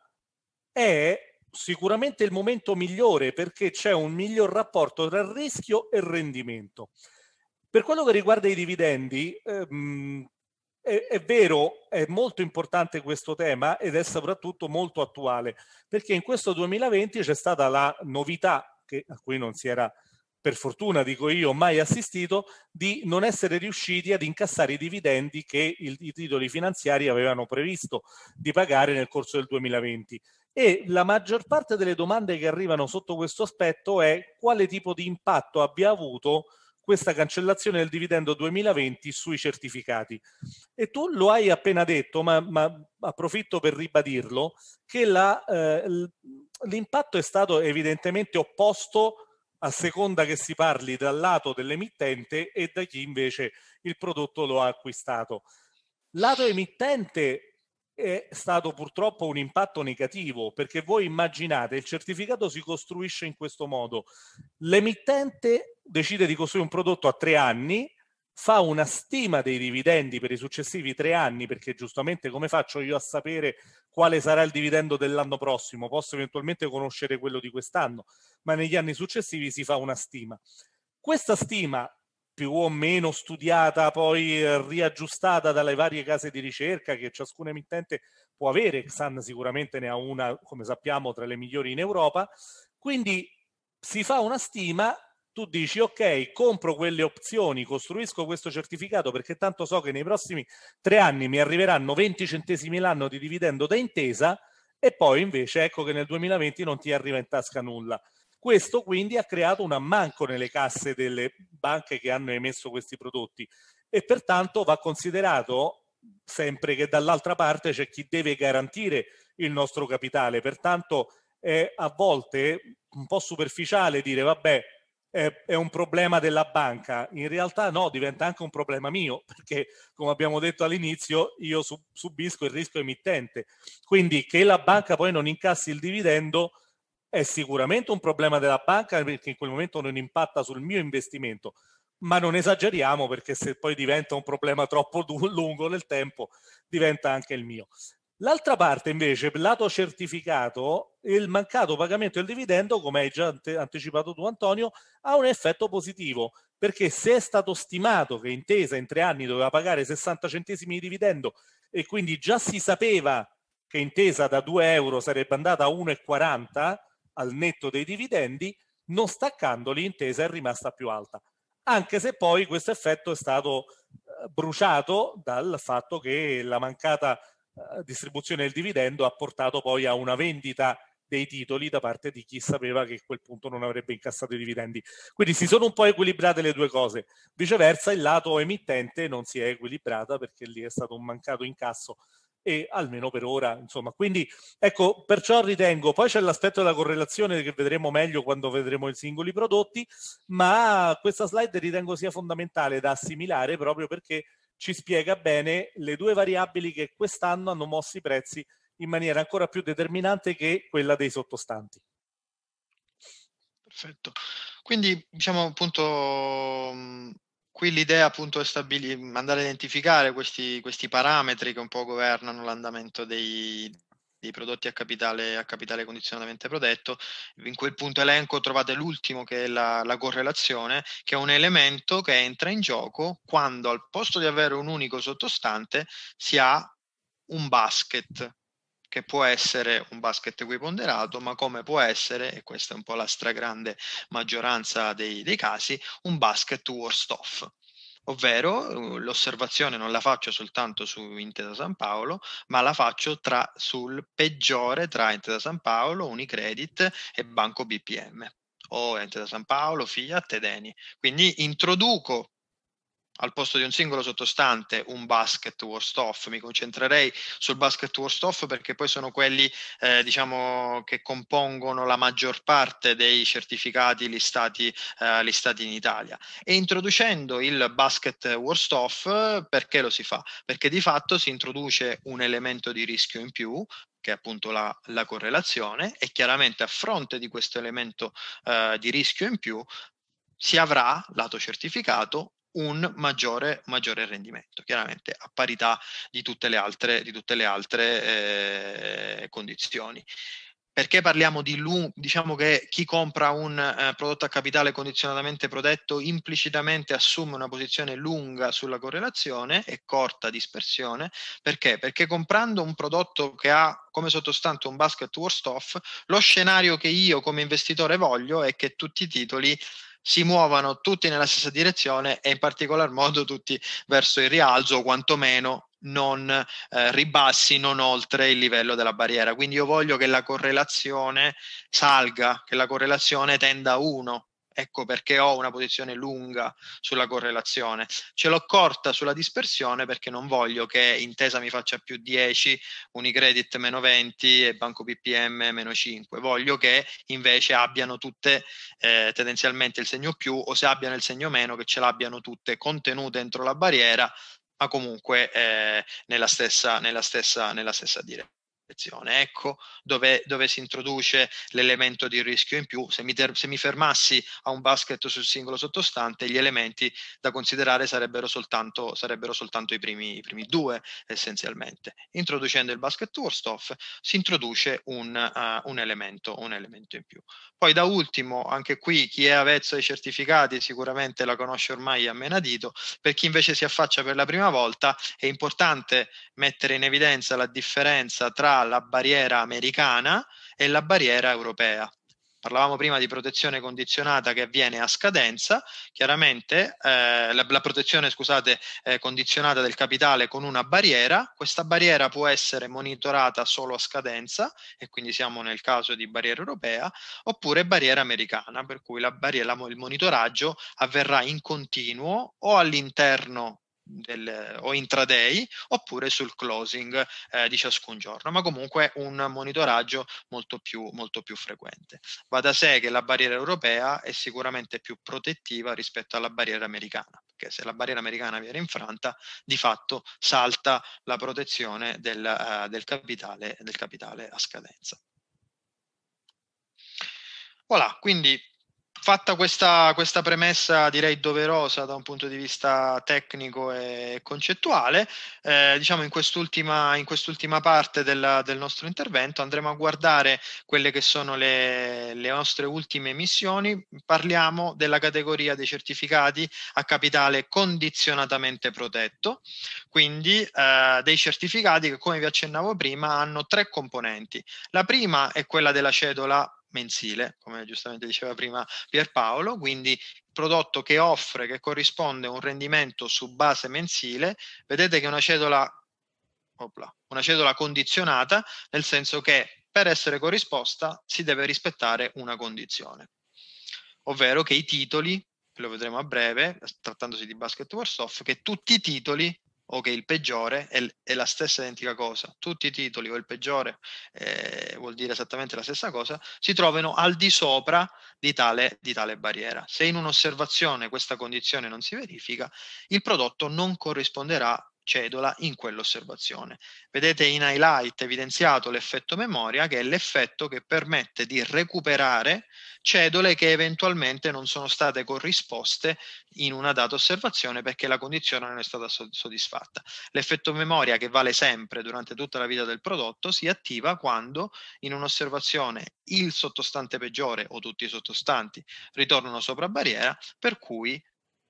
è sicuramente il momento migliore perché c'è un miglior rapporto tra rischio e rendimento. Per quello che riguarda i dividendi, ehm, è, è, vero, è molto importante questo tema ed è soprattutto molto attuale, perché in questo 2020 c'è stata la novità, che, a cui non si era, per fortuna dico io, mai assistito, di non essere riusciti ad incassare i dividendi che il, i titoli finanziari avevano previsto di pagare nel corso del 2020. E la maggior parte delle domande che arrivano sotto questo aspetto è quale tipo di impatto abbia avuto questa cancellazione del dividendo 2020 sui certificati. E tu lo hai appena detto, ma, ma approfitto per ribadirlo, che la, eh, l'impatto è stato evidentemente opposto a seconda che si parli dal lato dell'emittente e da chi invece il prodotto lo ha acquistato. Lato emittente è stato purtroppo un impatto negativo perché voi immaginate il certificato si costruisce in questo modo l'emittente decide di costruire un prodotto a tre anni fa una stima dei dividendi per i successivi tre anni perché giustamente come faccio io a sapere quale sarà il dividendo dell'anno prossimo posso eventualmente conoscere quello di quest'anno ma negli anni successivi si fa una stima questa stima più o meno studiata, poi eh, riaggiustata dalle varie case di ricerca che ciascun emittente può avere. Xan sicuramente ne ha una, come sappiamo, tra le migliori in Europa. Quindi si fa una stima, tu dici ok, compro quelle opzioni, costruisco questo certificato perché tanto so che nei prossimi tre anni mi arriveranno 20 centesimi l'anno di dividendo da intesa e poi invece ecco che nel 2020 non ti arriva in tasca nulla. Questo quindi ha creato un ammanco nelle casse delle banche che hanno emesso questi prodotti e pertanto va considerato sempre che dall'altra parte c'è chi deve garantire il nostro capitale, pertanto è a volte un po' superficiale dire vabbè è, un problema della banca. In realtà no, diventa anche un problema mio, perché come abbiamo detto all'inizio, io subisco il rischio emittente. Quindi che la banca poi non incassi il dividendo è sicuramente un problema della banca perché in quel momento non impatta sul mio investimento, ma non esageriamo perché se poi diventa un problema troppo lungo nel tempo diventa anche il mio. L'altra parte invece, lato certificato, il mancato pagamento del dividendo, come hai già anticipato tu Antonio, ha un effetto positivo, perché se è stato stimato che Intesa in tre anni doveva pagare 60 centesimi di dividendo e quindi già si sapeva che Intesa da 2 euro sarebbe andata a 1,40, al netto dei dividendi, non staccandoli l'intesa è rimasta più alta, anche se poi questo effetto è stato eh, bruciato dal fatto che la mancata eh, distribuzione del dividendo ha portato poi a una vendita dei titoli da parte di chi sapeva che a quel punto non avrebbe incassato i dividendi. Quindi si sono un po' equilibrate le due cose. Viceversa, il lato emittente non si è equilibrata perché lì è stato un mancato incasso e almeno per ora, insomma. Quindi ecco, perciò ritengo, poi c'è l'aspetto della correlazione che vedremo meglio quando vedremo i singoli prodotti, ma questa slide ritengo sia fondamentale da assimilare proprio perché ci spiega bene le due variabili che quest'anno hanno mosso i prezzi in maniera ancora più determinante che quella dei sottostanti. Perfetto. Quindi diciamo appunto qui l'idea appunto è stabili- andare a identificare questi, questi, parametri che un po' governano l'andamento dei, dei prodotti a capitale, a capitale, condizionatamente protetto. In quel punto elenco trovate l'ultimo che è la, la, correlazione, che è un elemento che entra in gioco quando al posto di avere un unico sottostante si ha un basket che può essere un basket equiponderato, ma come può essere, e questa è un po' la stragrande maggioranza dei, dei casi, un basket worst off ovvero uh, l'osservazione non la faccio soltanto su Intesa San Paolo, ma la faccio tra, sul peggiore tra Intesa San Paolo, Unicredit e Banco BPM o Intesa San Paolo, Fiat e Deni. Quindi introduco al posto di un singolo sottostante un basket worst off, mi concentrerei sul basket worst off perché poi sono quelli eh, diciamo, che compongono la maggior parte dei certificati listati, eh, listati in Italia e introducendo il basket worst off perché lo si fa? Perché di fatto si introduce un elemento di rischio in più che è appunto la, la correlazione e chiaramente a fronte di questo elemento eh, di rischio in più si avrà lato certificato un maggiore, maggiore, rendimento, chiaramente a parità di tutte le altre, tutte le altre eh, condizioni. Perché parliamo di lungo, diciamo che chi compra un eh, prodotto a capitale condizionatamente protetto implicitamente assume una posizione lunga sulla correlazione e corta dispersione. Perché? Perché comprando un prodotto che ha come sottostante un basket worst off, lo scenario che io come investitore voglio è che tutti i titoli si muovano tutti nella stessa direzione e in particolar modo tutti verso il rialzo o quantomeno non eh, ribassi non oltre il livello della barriera. Quindi io voglio che la correlazione salga, che la correlazione tenda a 1, ecco perché ho una posizione lunga sulla correlazione. Ce l'ho corta sulla dispersione perché non voglio che Intesa mi faccia più 10, Unicredit meno 20 e Banco PPM meno 5. Voglio che invece abbiano tutte eh, tendenzialmente il segno più o se abbiano il segno meno che ce l'abbiano tutte contenute dentro la barriera ma comunque eh, nella, stessa, nella, stessa, nella stessa direzione selezione, ecco dove, dove, si introduce l'elemento di rischio in più. Se mi, ter- se mi, fermassi a un basket sul singolo sottostante, gli elementi da considerare sarebbero soltanto, sarebbero soltanto i, primi, i, primi, due essenzialmente. Introducendo il basket Wurstoff si introduce un, uh, un, elemento, un elemento in più. Poi da ultimo, anche qui chi è avvezzo ai certificati sicuramente la conosce ormai a menadito, per chi invece si affaccia per la prima volta è importante mettere in evidenza la differenza tra la barriera americana e la barriera europea. Parlavamo prima di protezione condizionata che avviene a scadenza, chiaramente eh, la, la, protezione scusate, eh, condizionata del capitale con una barriera, questa barriera può essere monitorata solo a scadenza e quindi siamo nel caso di barriera europea oppure barriera americana per cui la barriera, il monitoraggio avverrà in continuo o all'interno del, o intraday oppure sul closing eh, di ciascun giorno, ma comunque un monitoraggio molto più, molto più, frequente. Va da sé che la barriera europea è sicuramente più protettiva rispetto alla barriera americana, perché se la barriera americana viene infranta, di fatto salta la protezione del, eh, del, capitale, del capitale a scadenza. Voilà, quindi fatta questa, questa, premessa direi doverosa da un punto di vista tecnico e concettuale, eh, diciamo in quest'ultima, in quest'ultima parte della, del nostro intervento andremo a guardare quelle che sono le, le, nostre ultime missioni, parliamo della categoria dei certificati a capitale condizionatamente protetto, quindi eh, dei certificati che come vi accennavo prima hanno tre componenti. La prima è quella della cedola mensile, come giustamente diceva prima Pierpaolo, quindi prodotto che offre, che corrisponde a un rendimento su base mensile, vedete che è una cedola, opla, una cedola condizionata, nel senso che per essere corrisposta si deve rispettare una condizione, ovvero che i titoli, lo vedremo a breve, trattandosi di Basket Warsoft, che tutti i titoli o che il peggiore è, è, la stessa identica cosa, tutti i titoli o il peggiore eh, vuol dire esattamente la stessa cosa, si trovano al di sopra di tale, di tale barriera. Se in un'osservazione questa condizione non si verifica, il prodotto non corrisponderà cedola in quell'osservazione. Vedete in highlight evidenziato l'effetto memoria, che è l'effetto che permette di recuperare cedole che eventualmente non sono state corrisposte in una data osservazione perché la condizione non è stata soddisfatta. L'effetto memoria, che vale sempre durante tutta la vita del prodotto, si attiva quando in un'osservazione il sottostante peggiore o tutti i sottostanti ritornano sopra barriera, per cui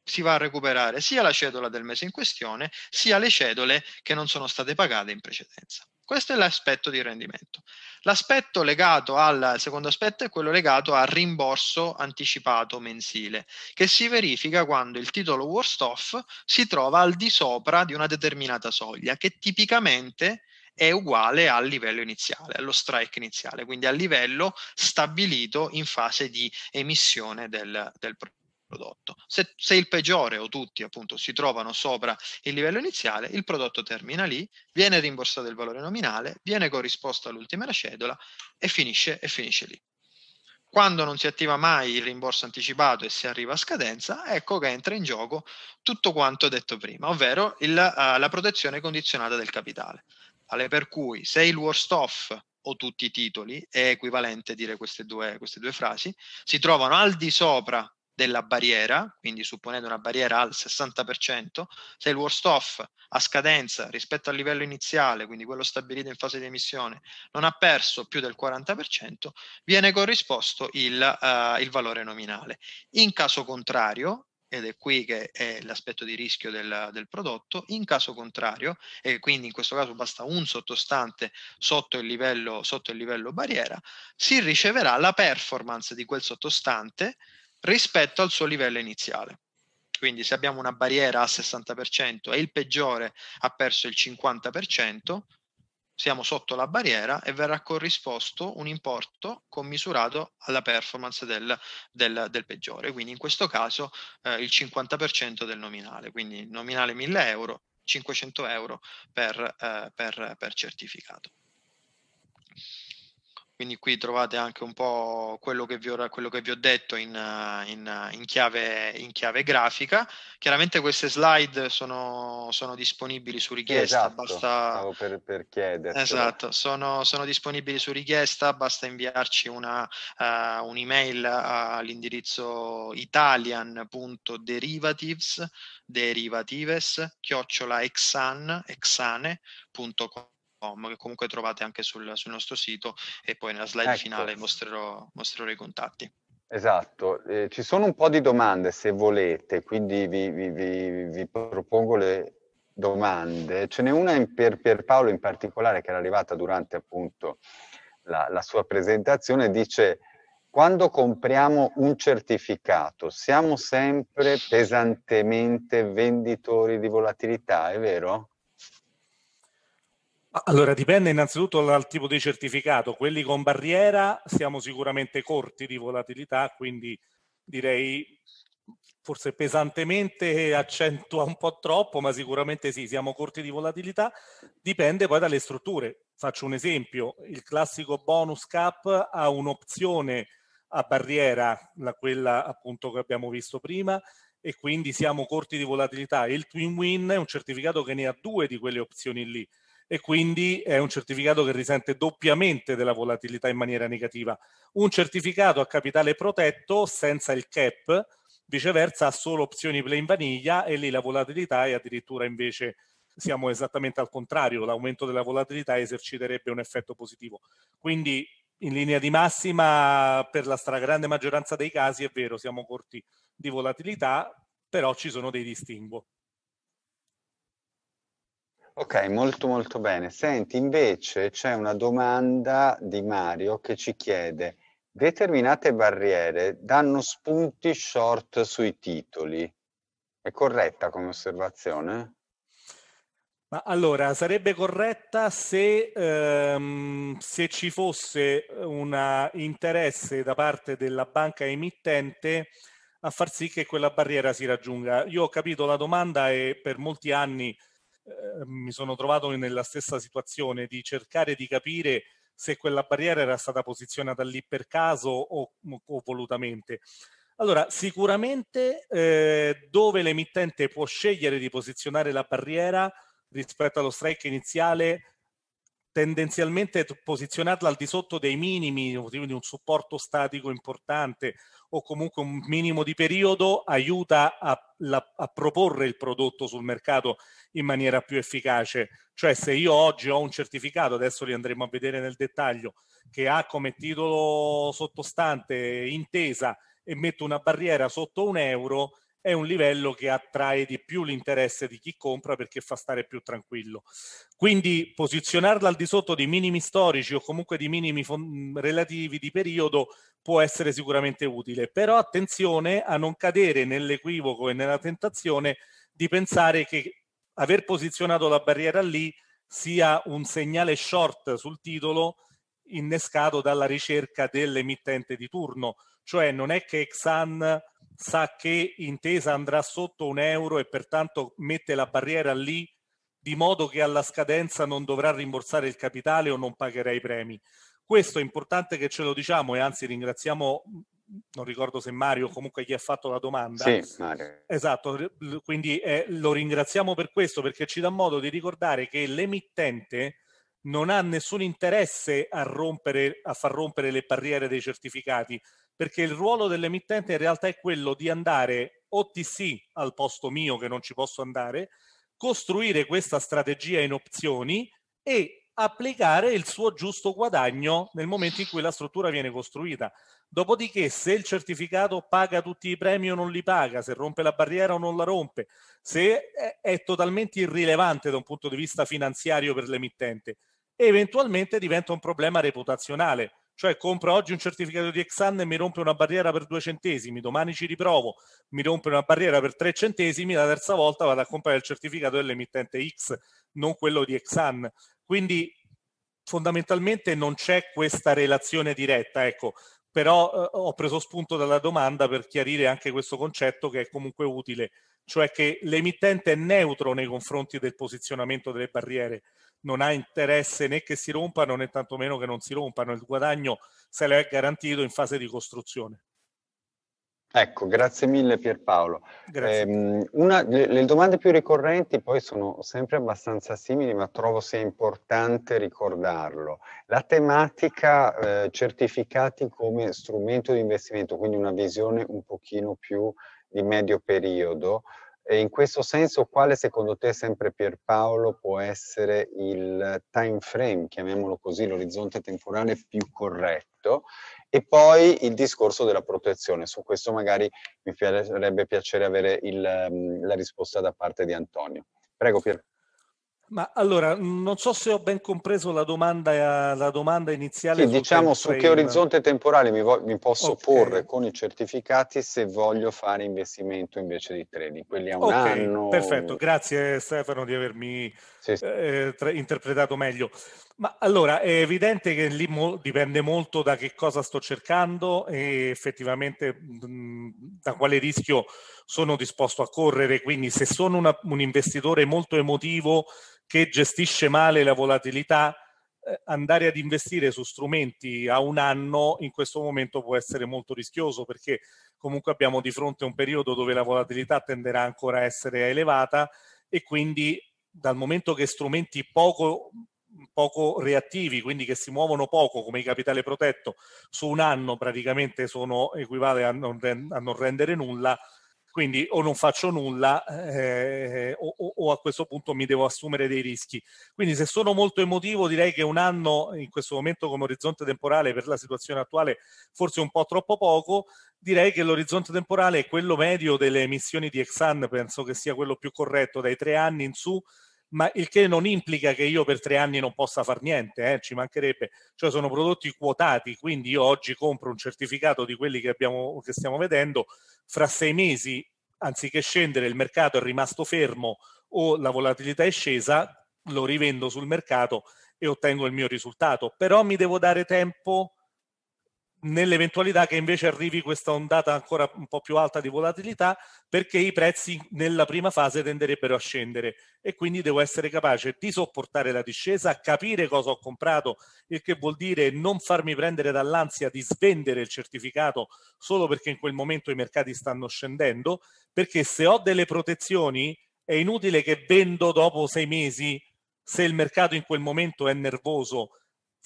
si va a recuperare sia la cedola del mese in questione, sia le cedole che non sono state pagate in precedenza. Questo è l'aspetto di rendimento. L'aspetto legato al secondo aspetto è quello legato al rimborso anticipato mensile, che si verifica quando il titolo worst off si trova al di sopra di una determinata soglia, che tipicamente è uguale al livello iniziale, allo strike iniziale, quindi al livello stabilito in fase di emissione del, del prodotto prodotto. Se, se, il peggiore o tutti appunto si trovano sopra il livello iniziale, il prodotto termina lì, viene rimborsato il valore nominale, viene corrisposto all'ultima cedola e finisce, e finisce lì. Quando non si attiva mai il rimborso anticipato e si arriva a scadenza, ecco che entra in gioco tutto quanto detto prima, ovvero il, uh, la protezione condizionata del capitale. Tale per cui se il worst off o tutti i titoli, è equivalente dire queste due, queste due frasi, si trovano al di sopra della barriera, quindi supponete una barriera al 60%, se il worst off a scadenza rispetto al livello iniziale, quindi quello stabilito in fase di emissione, non ha perso più del 40%, viene corrisposto il, uh, il valore nominale. In caso contrario, ed è qui che è l'aspetto di rischio del, del, prodotto. In caso contrario, e quindi in questo caso basta un sottostante sotto il, livello, sotto il livello barriera, si riceverà la performance di quel sottostante rispetto al suo livello iniziale. Quindi se abbiamo una barriera a 60% e il peggiore ha perso il 50%, siamo sotto la barriera e verrà corrisposto un importo commisurato alla performance del, del, del peggiore. Quindi in questo caso eh, il 50% del nominale, quindi nominale 1000 euro, 500 euro per, eh, per, per certificato. Quindi qui trovate anche un po' quello che vi ho, che vi ho detto in, in, in, chiave, in, chiave, grafica. Chiaramente queste slide sono, sono disponibili su richiesta, esatto, basta... Per, per chiedere. Esatto, sono, sono, disponibili su richiesta, basta inviarci una, uh, eh, un'email all'indirizzo italian.derivatives, derivatives, chiocciola exane.com www.economy.com che comunque trovate anche sul, sul, nostro sito e poi nella slide ecco. finale mostrerò, mostrerò i contatti. Esatto, eh, ci sono un po' di domande se volete, quindi vi, vi, vi, vi propongo le domande. Ce n'è una per, per Paolo in particolare che era arrivata durante appunto la, la sua presentazione, dice quando compriamo un certificato siamo sempre pesantemente venditori di volatilità, è vero? Allora dipende innanzitutto dal tipo di certificato, quelli con barriera siamo sicuramente corti di volatilità, quindi direi forse pesantemente accentua un po' troppo, ma sicuramente sì, siamo corti di volatilità, dipende poi dalle strutture. Faccio un esempio, il classico bonus cap ha un'opzione a barriera, la, quella appunto che abbiamo visto prima, e quindi siamo corti di volatilità. Il Twin Win è un certificato che ne ha due di quelle opzioni lì e quindi è un certificato che risente doppiamente della volatilità in maniera negativa. Un certificato a capitale protetto senza il cap, viceversa, ha solo opzioni play in vaniglia e lì la volatilità è addirittura invece siamo esattamente al contrario, l'aumento della volatilità eserciterebbe un effetto positivo. Quindi in linea di massima per la stragrande maggioranza dei casi è vero, siamo corti di volatilità, però ci sono dei distinguo. Ok, molto molto bene. Senti, invece c'è una domanda di Mario che ci chiede, determinate barriere danno spunti short sui titoli. È corretta come osservazione? Ma allora, sarebbe corretta se, ehm, se ci fosse un interesse da parte della banca emittente a far sì che quella barriera si raggiunga. Io ho capito la domanda e per molti anni Ehm, mi sono trovato nella stessa situazione di cercare di capire se quella barriera era stata posizionata lì per caso o, o volutamente. Allora, sicuramente eh, dove l'emittente può scegliere di posizionare la barriera rispetto allo strike iniziale tendenzialmente posizionarla al di sotto dei minimi, di un supporto statico importante o comunque un minimo di periodo, aiuta a, la, a, proporre il prodotto sul mercato in maniera più efficace. Cioè se io oggi ho un certificato, adesso li andremo a vedere nel dettaglio, che ha come titolo sottostante intesa e metto una barriera sotto un euro, è un livello che attrae di più l'interesse di chi compra perché fa stare più tranquillo. Quindi posizionarla al di sotto dei minimi storici o comunque di minimi relativi di periodo può essere sicuramente utile, però attenzione a non cadere nell'equivoco e nella tentazione di pensare che aver posizionato la barriera lì sia un segnale short sul titolo innescato dalla ricerca dell'emittente di turno. Cioè non è che Exxon sa che Intesa andrà sotto un euro e pertanto mette la barriera lì di modo che alla scadenza non dovrà rimborsare il capitale o non pagherà i premi. Questo è importante che ce lo diciamo e anzi ringraziamo, non ricordo se Mario, comunque chi ha fatto la domanda. Sì, Mario. Esatto, quindi eh, lo ringraziamo per questo perché ci dà modo di ricordare che l'emittente non ha nessun interesse a, rompere, a far rompere le barriere dei certificati, perché il ruolo dell'emittente in realtà è quello di andare OTC al posto mio che non ci posso andare, costruire questa strategia in opzioni e applicare il suo giusto guadagno nel momento in cui la struttura viene costruita. Dopodiché, se il certificato paga tutti i premi o non li paga, se rompe la barriera o non la rompe, se è, è totalmente irrilevante da un punto di vista finanziario per l'emittente, eventualmente diventa un problema reputazionale cioè compro oggi un certificato di Exxon e mi rompe una barriera per due centesimi, domani ci riprovo, mi rompe una barriera per tre centesimi, la terza volta vado a comprare il certificato dell'emittente X, non quello di Exxon. Quindi fondamentalmente non c'è questa relazione diretta, ecco, però eh, ho preso spunto dalla domanda per chiarire anche questo concetto che è comunque utile cioè che l'emittente è neutro nei confronti del posizionamento delle barriere, non ha interesse né che si rompano né tantomeno che non si rompano, il guadagno se lo è garantito in fase di costruzione. Ecco, grazie mille Pierpaolo. Grazie. Eh, una, le, le, domande più ricorrenti poi sono sempre abbastanza simili, ma trovo sia importante ricordarlo. La tematica eh, certificati come strumento di investimento, quindi una visione un pochino più di medio periodo. E in questo senso, quale secondo te, sempre Pierpaolo, può essere il time frame, chiamiamolo così, l'orizzonte temporale più corretto? E poi il discorso della protezione. Su questo magari mi farebbe piacere avere il, la risposta da parte di Antonio. Prego Pierpaolo. Ma allora, non so se ho ben compreso la domanda, eh, la domanda iniziale. Sì, diciamo su che orizzonte temporale mi, vo- mi posso okay. porre con i certificati se voglio fare investimento invece di trading, quelli a un okay, anno. Perfetto, grazie Stefano di avermi sì, sì. Eh, eh tra- interpretato meglio. Ma allora è evidente che lì mo- dipende molto da che cosa sto cercando e effettivamente mh, da quale rischio sono disposto a correre. Quindi se sono una, un investitore molto emotivo che gestisce male la volatilità, eh, andare ad investire su strumenti a un anno in questo momento può essere molto rischioso perché comunque abbiamo di fronte un periodo dove la volatilità tenderà ancora a essere elevata e quindi dal momento che strumenti poco poco reattivi, quindi che si muovono poco come il capitale protetto, su un anno praticamente sono, equivale a non, a non rendere nulla, quindi o non faccio nulla eh, o, o, a questo punto mi devo assumere dei rischi. Quindi se sono molto emotivo direi che un anno in questo momento come orizzonte temporale per la situazione attuale forse un po' troppo poco, direi che l'orizzonte temporale è quello medio delle emissioni di Exxon, penso che sia quello più corretto dai tre anni in su ma il che non implica che io per tre anni non possa far niente, eh, ci mancherebbe, cioè sono prodotti quotati, quindi io oggi compro un certificato di quelli che, abbiamo, che stiamo vedendo, fra sei mesi, anziché scendere il mercato è rimasto fermo o la volatilità è scesa, lo rivendo sul mercato e ottengo il mio risultato, però mi devo dare tempo nell'eventualità che invece arrivi questa ondata ancora un po' più alta di volatilità perché i prezzi nella prima fase tenderebbero a scendere e quindi devo essere capace di sopportare la discesa, capire cosa ho comprato, il che vuol dire non farmi prendere dall'ansia di svendere il certificato solo perché in quel momento i mercati stanno scendendo, perché se ho delle protezioni è inutile che vendo dopo sei mesi se il mercato in quel momento è nervoso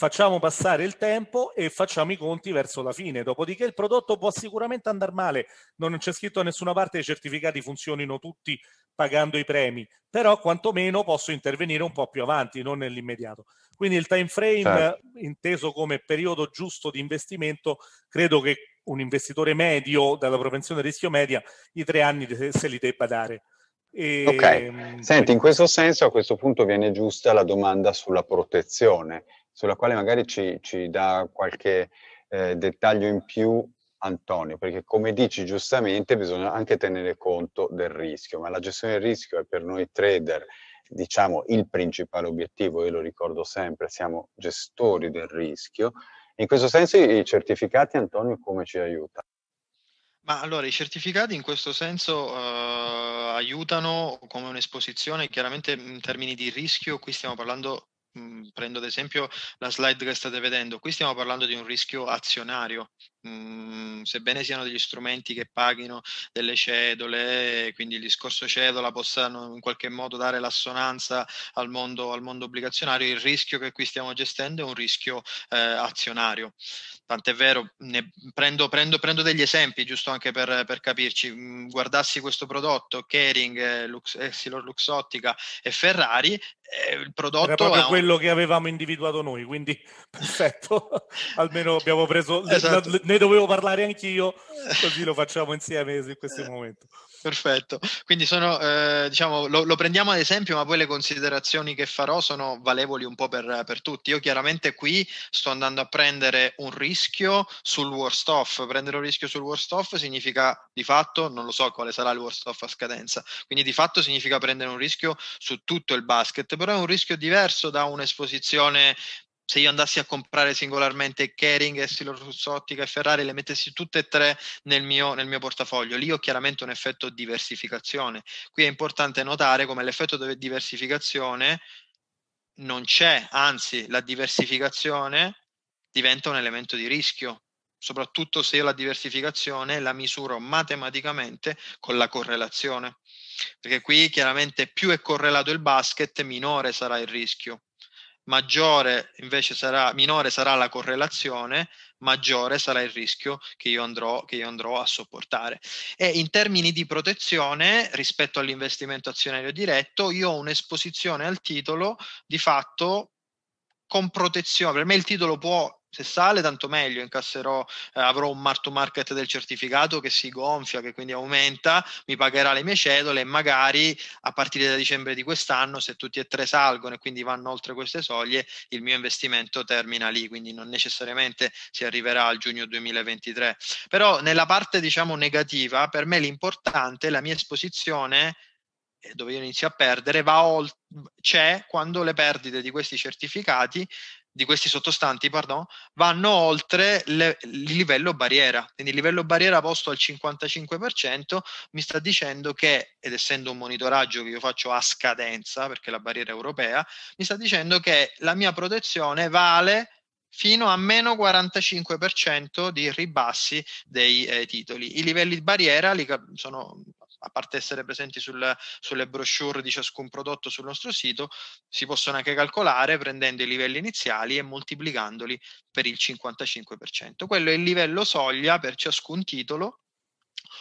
facciamo passare il tempo e facciamo i conti verso la fine. Dopodiché il prodotto può sicuramente andare male, non c'è scritto da nessuna parte che i certificati funzionino tutti pagando i premi, però quantomeno posso intervenire un po' più avanti, non nell'immediato. Quindi il time frame certo. inteso come periodo giusto di investimento, credo che un investitore medio dalla propensione a rischio media i tre anni se li debba dare. E... Ok, ehm, senti, in questo senso a questo punto viene giusta la domanda sulla protezione sulla quale magari ci, ci dà qualche eh, dettaglio in più Antonio, perché come dici giustamente bisogna anche tenere conto del rischio, ma la gestione del rischio è per noi trader diciamo il principale obiettivo, io lo ricordo sempre, siamo gestori del rischio. In questo senso i certificati Antonio come ci aiuta? Ma allora i certificati in questo senso eh, aiutano come un'esposizione, chiaramente in termini di rischio qui stiamo parlando Mm, prendo ad esempio la slide che state vedendo, qui stiamo parlando di un rischio azionario, mm, sebbene siano degli strumenti che paghino delle cedole, quindi il discorso cedola possa in qualche modo dare l'assonanza al mondo, al mondo obbligazionario, il rischio che qui stiamo gestendo è un rischio eh, azionario. Tant'è vero, prendo, prendo, prendo, degli esempi giusto anche per, per capirci. Mm, guardassi questo prodotto, Kering, Lux, Exilor eh, Luxottica e Ferrari, eh, il prodotto era proprio un... quello che avevamo individuato noi, quindi perfetto. Almeno abbiamo preso, esatto. ne dovevo parlare anch'io, così lo facciamo insieme in questo momento. Perfetto, quindi sono, eh, diciamo, lo, lo, prendiamo ad esempio, ma poi le considerazioni che farò sono valevoli un po' per, per, tutti. Io chiaramente qui sto andando a prendere un rischio sul worst off. Prendere un rischio sul worst off significa di fatto, non lo so quale sarà il worst off a scadenza, quindi di fatto significa prendere un rischio su tutto il basket, però è un rischio diverso da un'esposizione se io andassi a comprare singolarmente Kering, Estilo Russottica e Ferrari, le mettessi tutte e tre nel mio, nel mio, portafoglio, lì ho chiaramente un effetto diversificazione. Qui è importante notare come l'effetto di diversificazione non c'è, anzi la diversificazione diventa un elemento di rischio, soprattutto se io la diversificazione la misuro matematicamente con la correlazione, perché qui chiaramente più è correlato il basket, minore sarà il rischio maggiore invece sarà, minore sarà la correlazione, maggiore sarà il rischio che io andrò, che io andrò a sopportare. E in termini di protezione rispetto all'investimento azionario diretto, io ho un'esposizione al titolo di fatto con protezione. Per me il titolo può se sale tanto meglio, incasserò, eh, avrò un mark to market del certificato che si gonfia, che quindi aumenta, mi pagherà le mie cedole e magari a partire da dicembre di quest'anno, se tutti e tre salgono e quindi vanno oltre queste soglie, il mio investimento termina lì, quindi non necessariamente si arriverà al giugno 2023. Però nella parte diciamo negativa, per me l'importante è la mia esposizione eh, dove io inizio a perdere, va oltre, c'è quando le perdite di questi certificati di questi sottostanti pardon, vanno oltre le, il livello barriera. Quindi il livello barriera posto al 55% mi sta dicendo che, ed essendo un monitoraggio che io faccio a scadenza, perché la barriera è europea, mi sta dicendo che la mia protezione vale fino a meno 45% di ribassi dei eh, titoli. I livelli di barriera li, sono a parte essere presenti sul, sulle brochure di ciascun prodotto sul nostro sito, si possono anche calcolare prendendo i livelli iniziali e moltiplicandoli per il 55%. Quello è il livello soglia per ciascun titolo,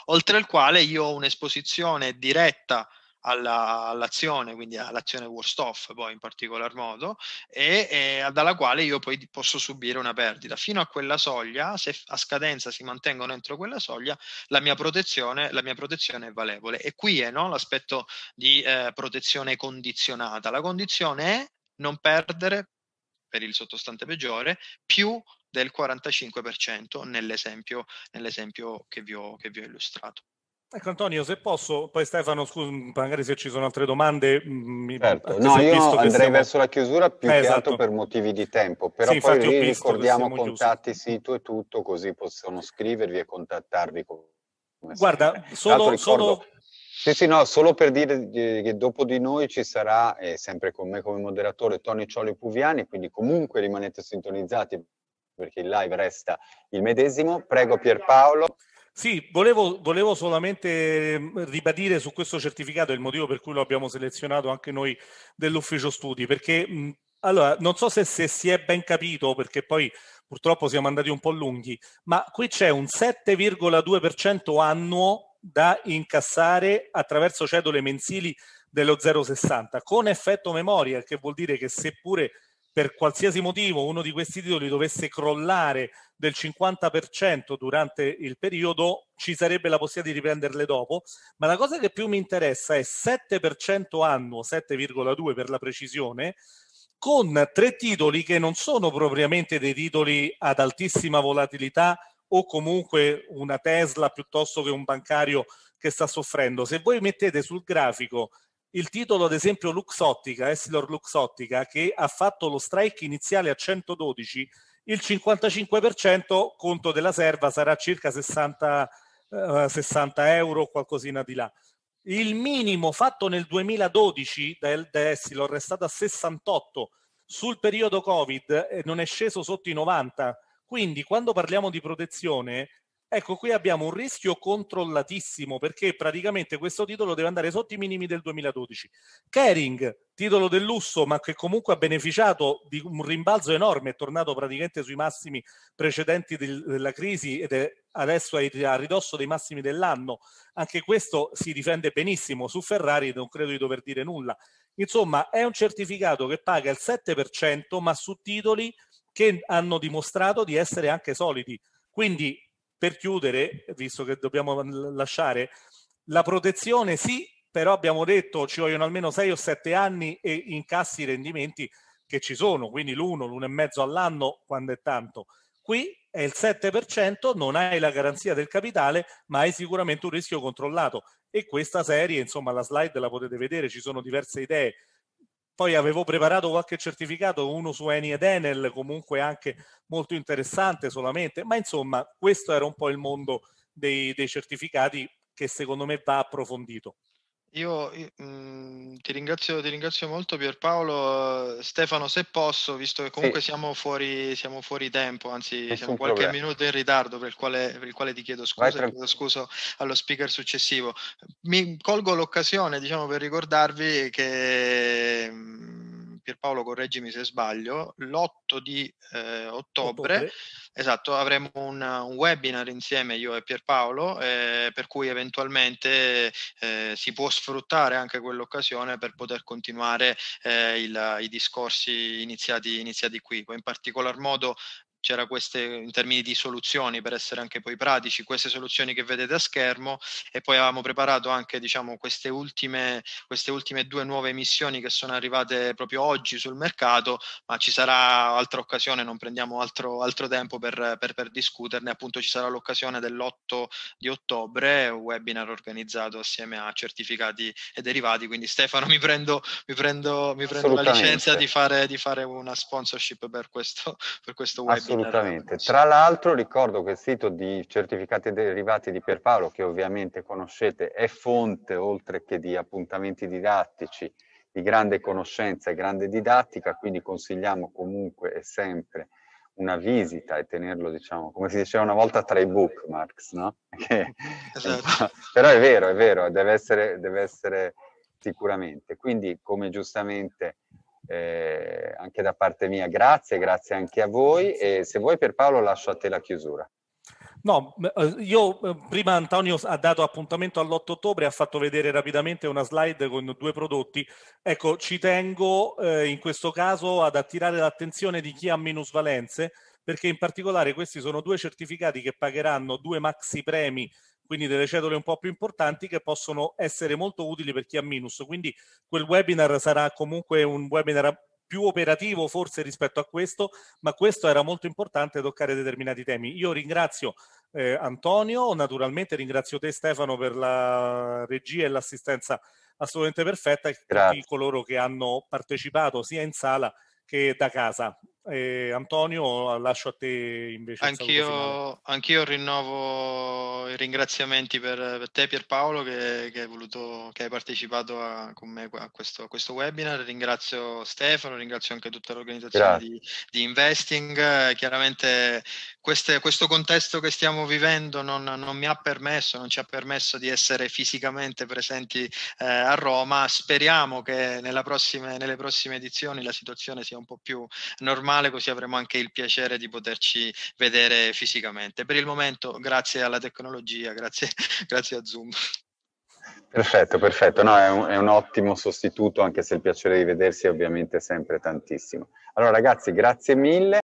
oltre al quale io ho un'esposizione diretta alla, all'azione, quindi all'azione worst off poi in particolar modo, e, e, dalla quale io poi posso subire una perdita. Fino a quella soglia, se a scadenza si mantengono entro quella soglia, la mia protezione, la mia protezione è valevole. E qui è no, l'aspetto di eh, protezione condizionata. La condizione è non perdere per il sottostante peggiore più del 45% nell'esempio, nell'esempio che, vi ho, che vi ho illustrato. Ecco Antonio, se posso, poi Stefano, scusa, magari se ci sono altre domande. Mm, certo. No, io andrei siamo... verso la chiusura più eh, che esatto. altro per motivi di tempo, però sì, poi lì ricordiamo contatti, chiusi. sito e tutto, così possono scrivervi e contattarvi. Come Guarda, solo, solo... Sì, sì, no, solo per dire che dopo di noi ci sarà, eh, sempre con me come moderatore, Tony Cioli Puviani, quindi comunque rimanete sintonizzati perché il live resta il medesimo. Prego Pierpaolo. Sì, volevo, volevo, solamente ehm, ribadire su questo certificato il motivo per cui lo abbiamo selezionato anche noi dell'ufficio studi, perché mh, allora, non so se, se, si è ben capito, perché poi purtroppo siamo andati un po' lunghi, ma qui c'è un 7,2% annuo da incassare attraverso cedole mensili dello 0,60 con effetto memoria, che vuol dire che seppure per qualsiasi motivo uno di questi titoli dovesse crollare del 50% durante il periodo, ci sarebbe la possibilità di riprenderle dopo, ma la cosa che più mi interessa è 7% annuo, 7,2 per la precisione, con tre titoli che non sono propriamente dei titoli ad altissima volatilità o comunque una Tesla piuttosto che un bancario che sta soffrendo. Se voi mettete sul grafico il titolo ad esempio Luxottica, Essilor Luxottica, che ha fatto lo strike iniziale a 112, il 55% conto della serva sarà circa 60, eh, 60 euro, qualcosina di là. Il minimo fatto nel 2012 da, Essilor è stato a 68, sul periodo Covid eh, non è sceso sotto i 90, quindi quando parliamo di protezione Ecco, qui abbiamo un rischio controllatissimo perché praticamente questo titolo deve andare sotto i minimi del 2012. Kering, titolo del lusso, ma che comunque ha beneficiato di un rimbalzo enorme, è tornato praticamente sui massimi precedenti del, della crisi ed è adesso a ridosso dei massimi dell'anno. Anche questo si difende benissimo. Su Ferrari non credo di dover dire nulla. Insomma, è un certificato che paga il 7%, ma su titoli che hanno dimostrato di essere anche solidi. Quindi per chiudere, visto che dobbiamo lasciare, la protezione sì, però abbiamo detto ci vogliono almeno 6 o 7 anni e incassi i rendimenti che ci sono, quindi l'uno, l'uno e mezzo all'anno quando è tanto. Qui è il 7%, non hai la garanzia del capitale, ma hai sicuramente un rischio controllato. E questa serie, insomma, la slide la potete vedere, ci sono diverse idee poi avevo preparato qualche certificato, uno su Eni ed Enel, comunque anche molto interessante solamente, ma insomma questo era un po' il mondo dei, dei certificati che secondo me va approfondito. Io, mh, mm, ti ringrazio, ti ringrazio molto Pierpaolo. Stefano, se posso, visto che comunque sì. siamo, fuori, siamo fuori tempo, anzi Nessun siamo qualche problema. minuto in ritardo per il quale, per il quale ti chiedo scusa, chiedo scusa allo speaker successivo. Mi colgo l'occasione diciamo, per ricordarvi che... Mh, mm, Pierpaolo correggimi se sbaglio, l'8 di eh, ottobre, ottobre, esatto, avremo un, un, webinar insieme io e Pierpaolo, eh, per cui eventualmente eh, si può sfruttare anche quell'occasione per poter continuare eh, il, i discorsi iniziati, iniziati qui. Poi in particolar modo c'era queste in termini di soluzioni per essere anche poi pratici, queste soluzioni che vedete a schermo e poi avevamo preparato anche diciamo, queste, ultime, queste ultime due nuove missioni che sono arrivate proprio oggi sul mercato, ma ci sarà altra occasione, non prendiamo altro, altro tempo per, per, per discuterne, appunto ci sarà l'occasione dell'8 di ottobre, un webinar organizzato assieme a certificati e derivati, quindi Stefano mi prendo, mi prendo, mi prendo la licenza di fare, di fare una sponsorship per questo, per questo webinar. Assolutamente. Tra l'altro ricordo che il sito di certificati derivati di Pierpaolo, che ovviamente conoscete, è fonte oltre che di appuntamenti didattici, di grande conoscenza e grande didattica, quindi consigliamo comunque e sempre una visita e tenerlo, diciamo, come si diceva una volta tra i bookmarks, no? Che, esatto. Però è vero, è vero, deve essere, deve essere sicuramente. Quindi, come giustamente eh, anche da parte mia grazie, grazie anche a voi e se vuoi per Paolo lascio a te la chiusura. No, eh, io eh, prima Antonio ha dato appuntamento all'8 ottobre, ha fatto vedere rapidamente una slide con due prodotti. Ecco, ci tengo eh, in questo caso ad attirare l'attenzione di chi ha minusvalenze, perché in particolare questi sono due certificati che pagheranno due maxi premi quindi delle cedole un po' più importanti che possono essere molto utili per chi ha minus. Quindi quel webinar sarà comunque un webinar più operativo forse rispetto a questo, ma questo era molto importante toccare determinati temi. Io ringrazio eh, Antonio, naturalmente ringrazio te Stefano per la regia e l'assistenza assolutamente perfetta e tutti coloro che hanno partecipato sia in sala che da casa. Eh, Antonio, lascio a te invece. Anch'io, anch'io rinnovo i ringraziamenti per, per te Pierpaolo che, che, hai voluto, che hai partecipato a, con me a questo, a questo, webinar. Ringrazio Stefano, ringrazio anche tutta l'organizzazione di, di, Investing. Chiaramente queste, questo contesto che stiamo vivendo non, non, mi ha permesso, non ci ha permesso di essere fisicamente presenti eh, a Roma. Speriamo che prossime, nelle prossime edizioni la situazione sia un po' più normale, così avremo anche il piacere di poterci vedere fisicamente. Per il momento, grazie alla tecnologia, grazie, grazie a Zoom. Perfetto, perfetto. No, è, un, è un ottimo sostituto, anche se il piacere di vedersi è ovviamente sempre tantissimo. Allora, ragazzi, grazie mille.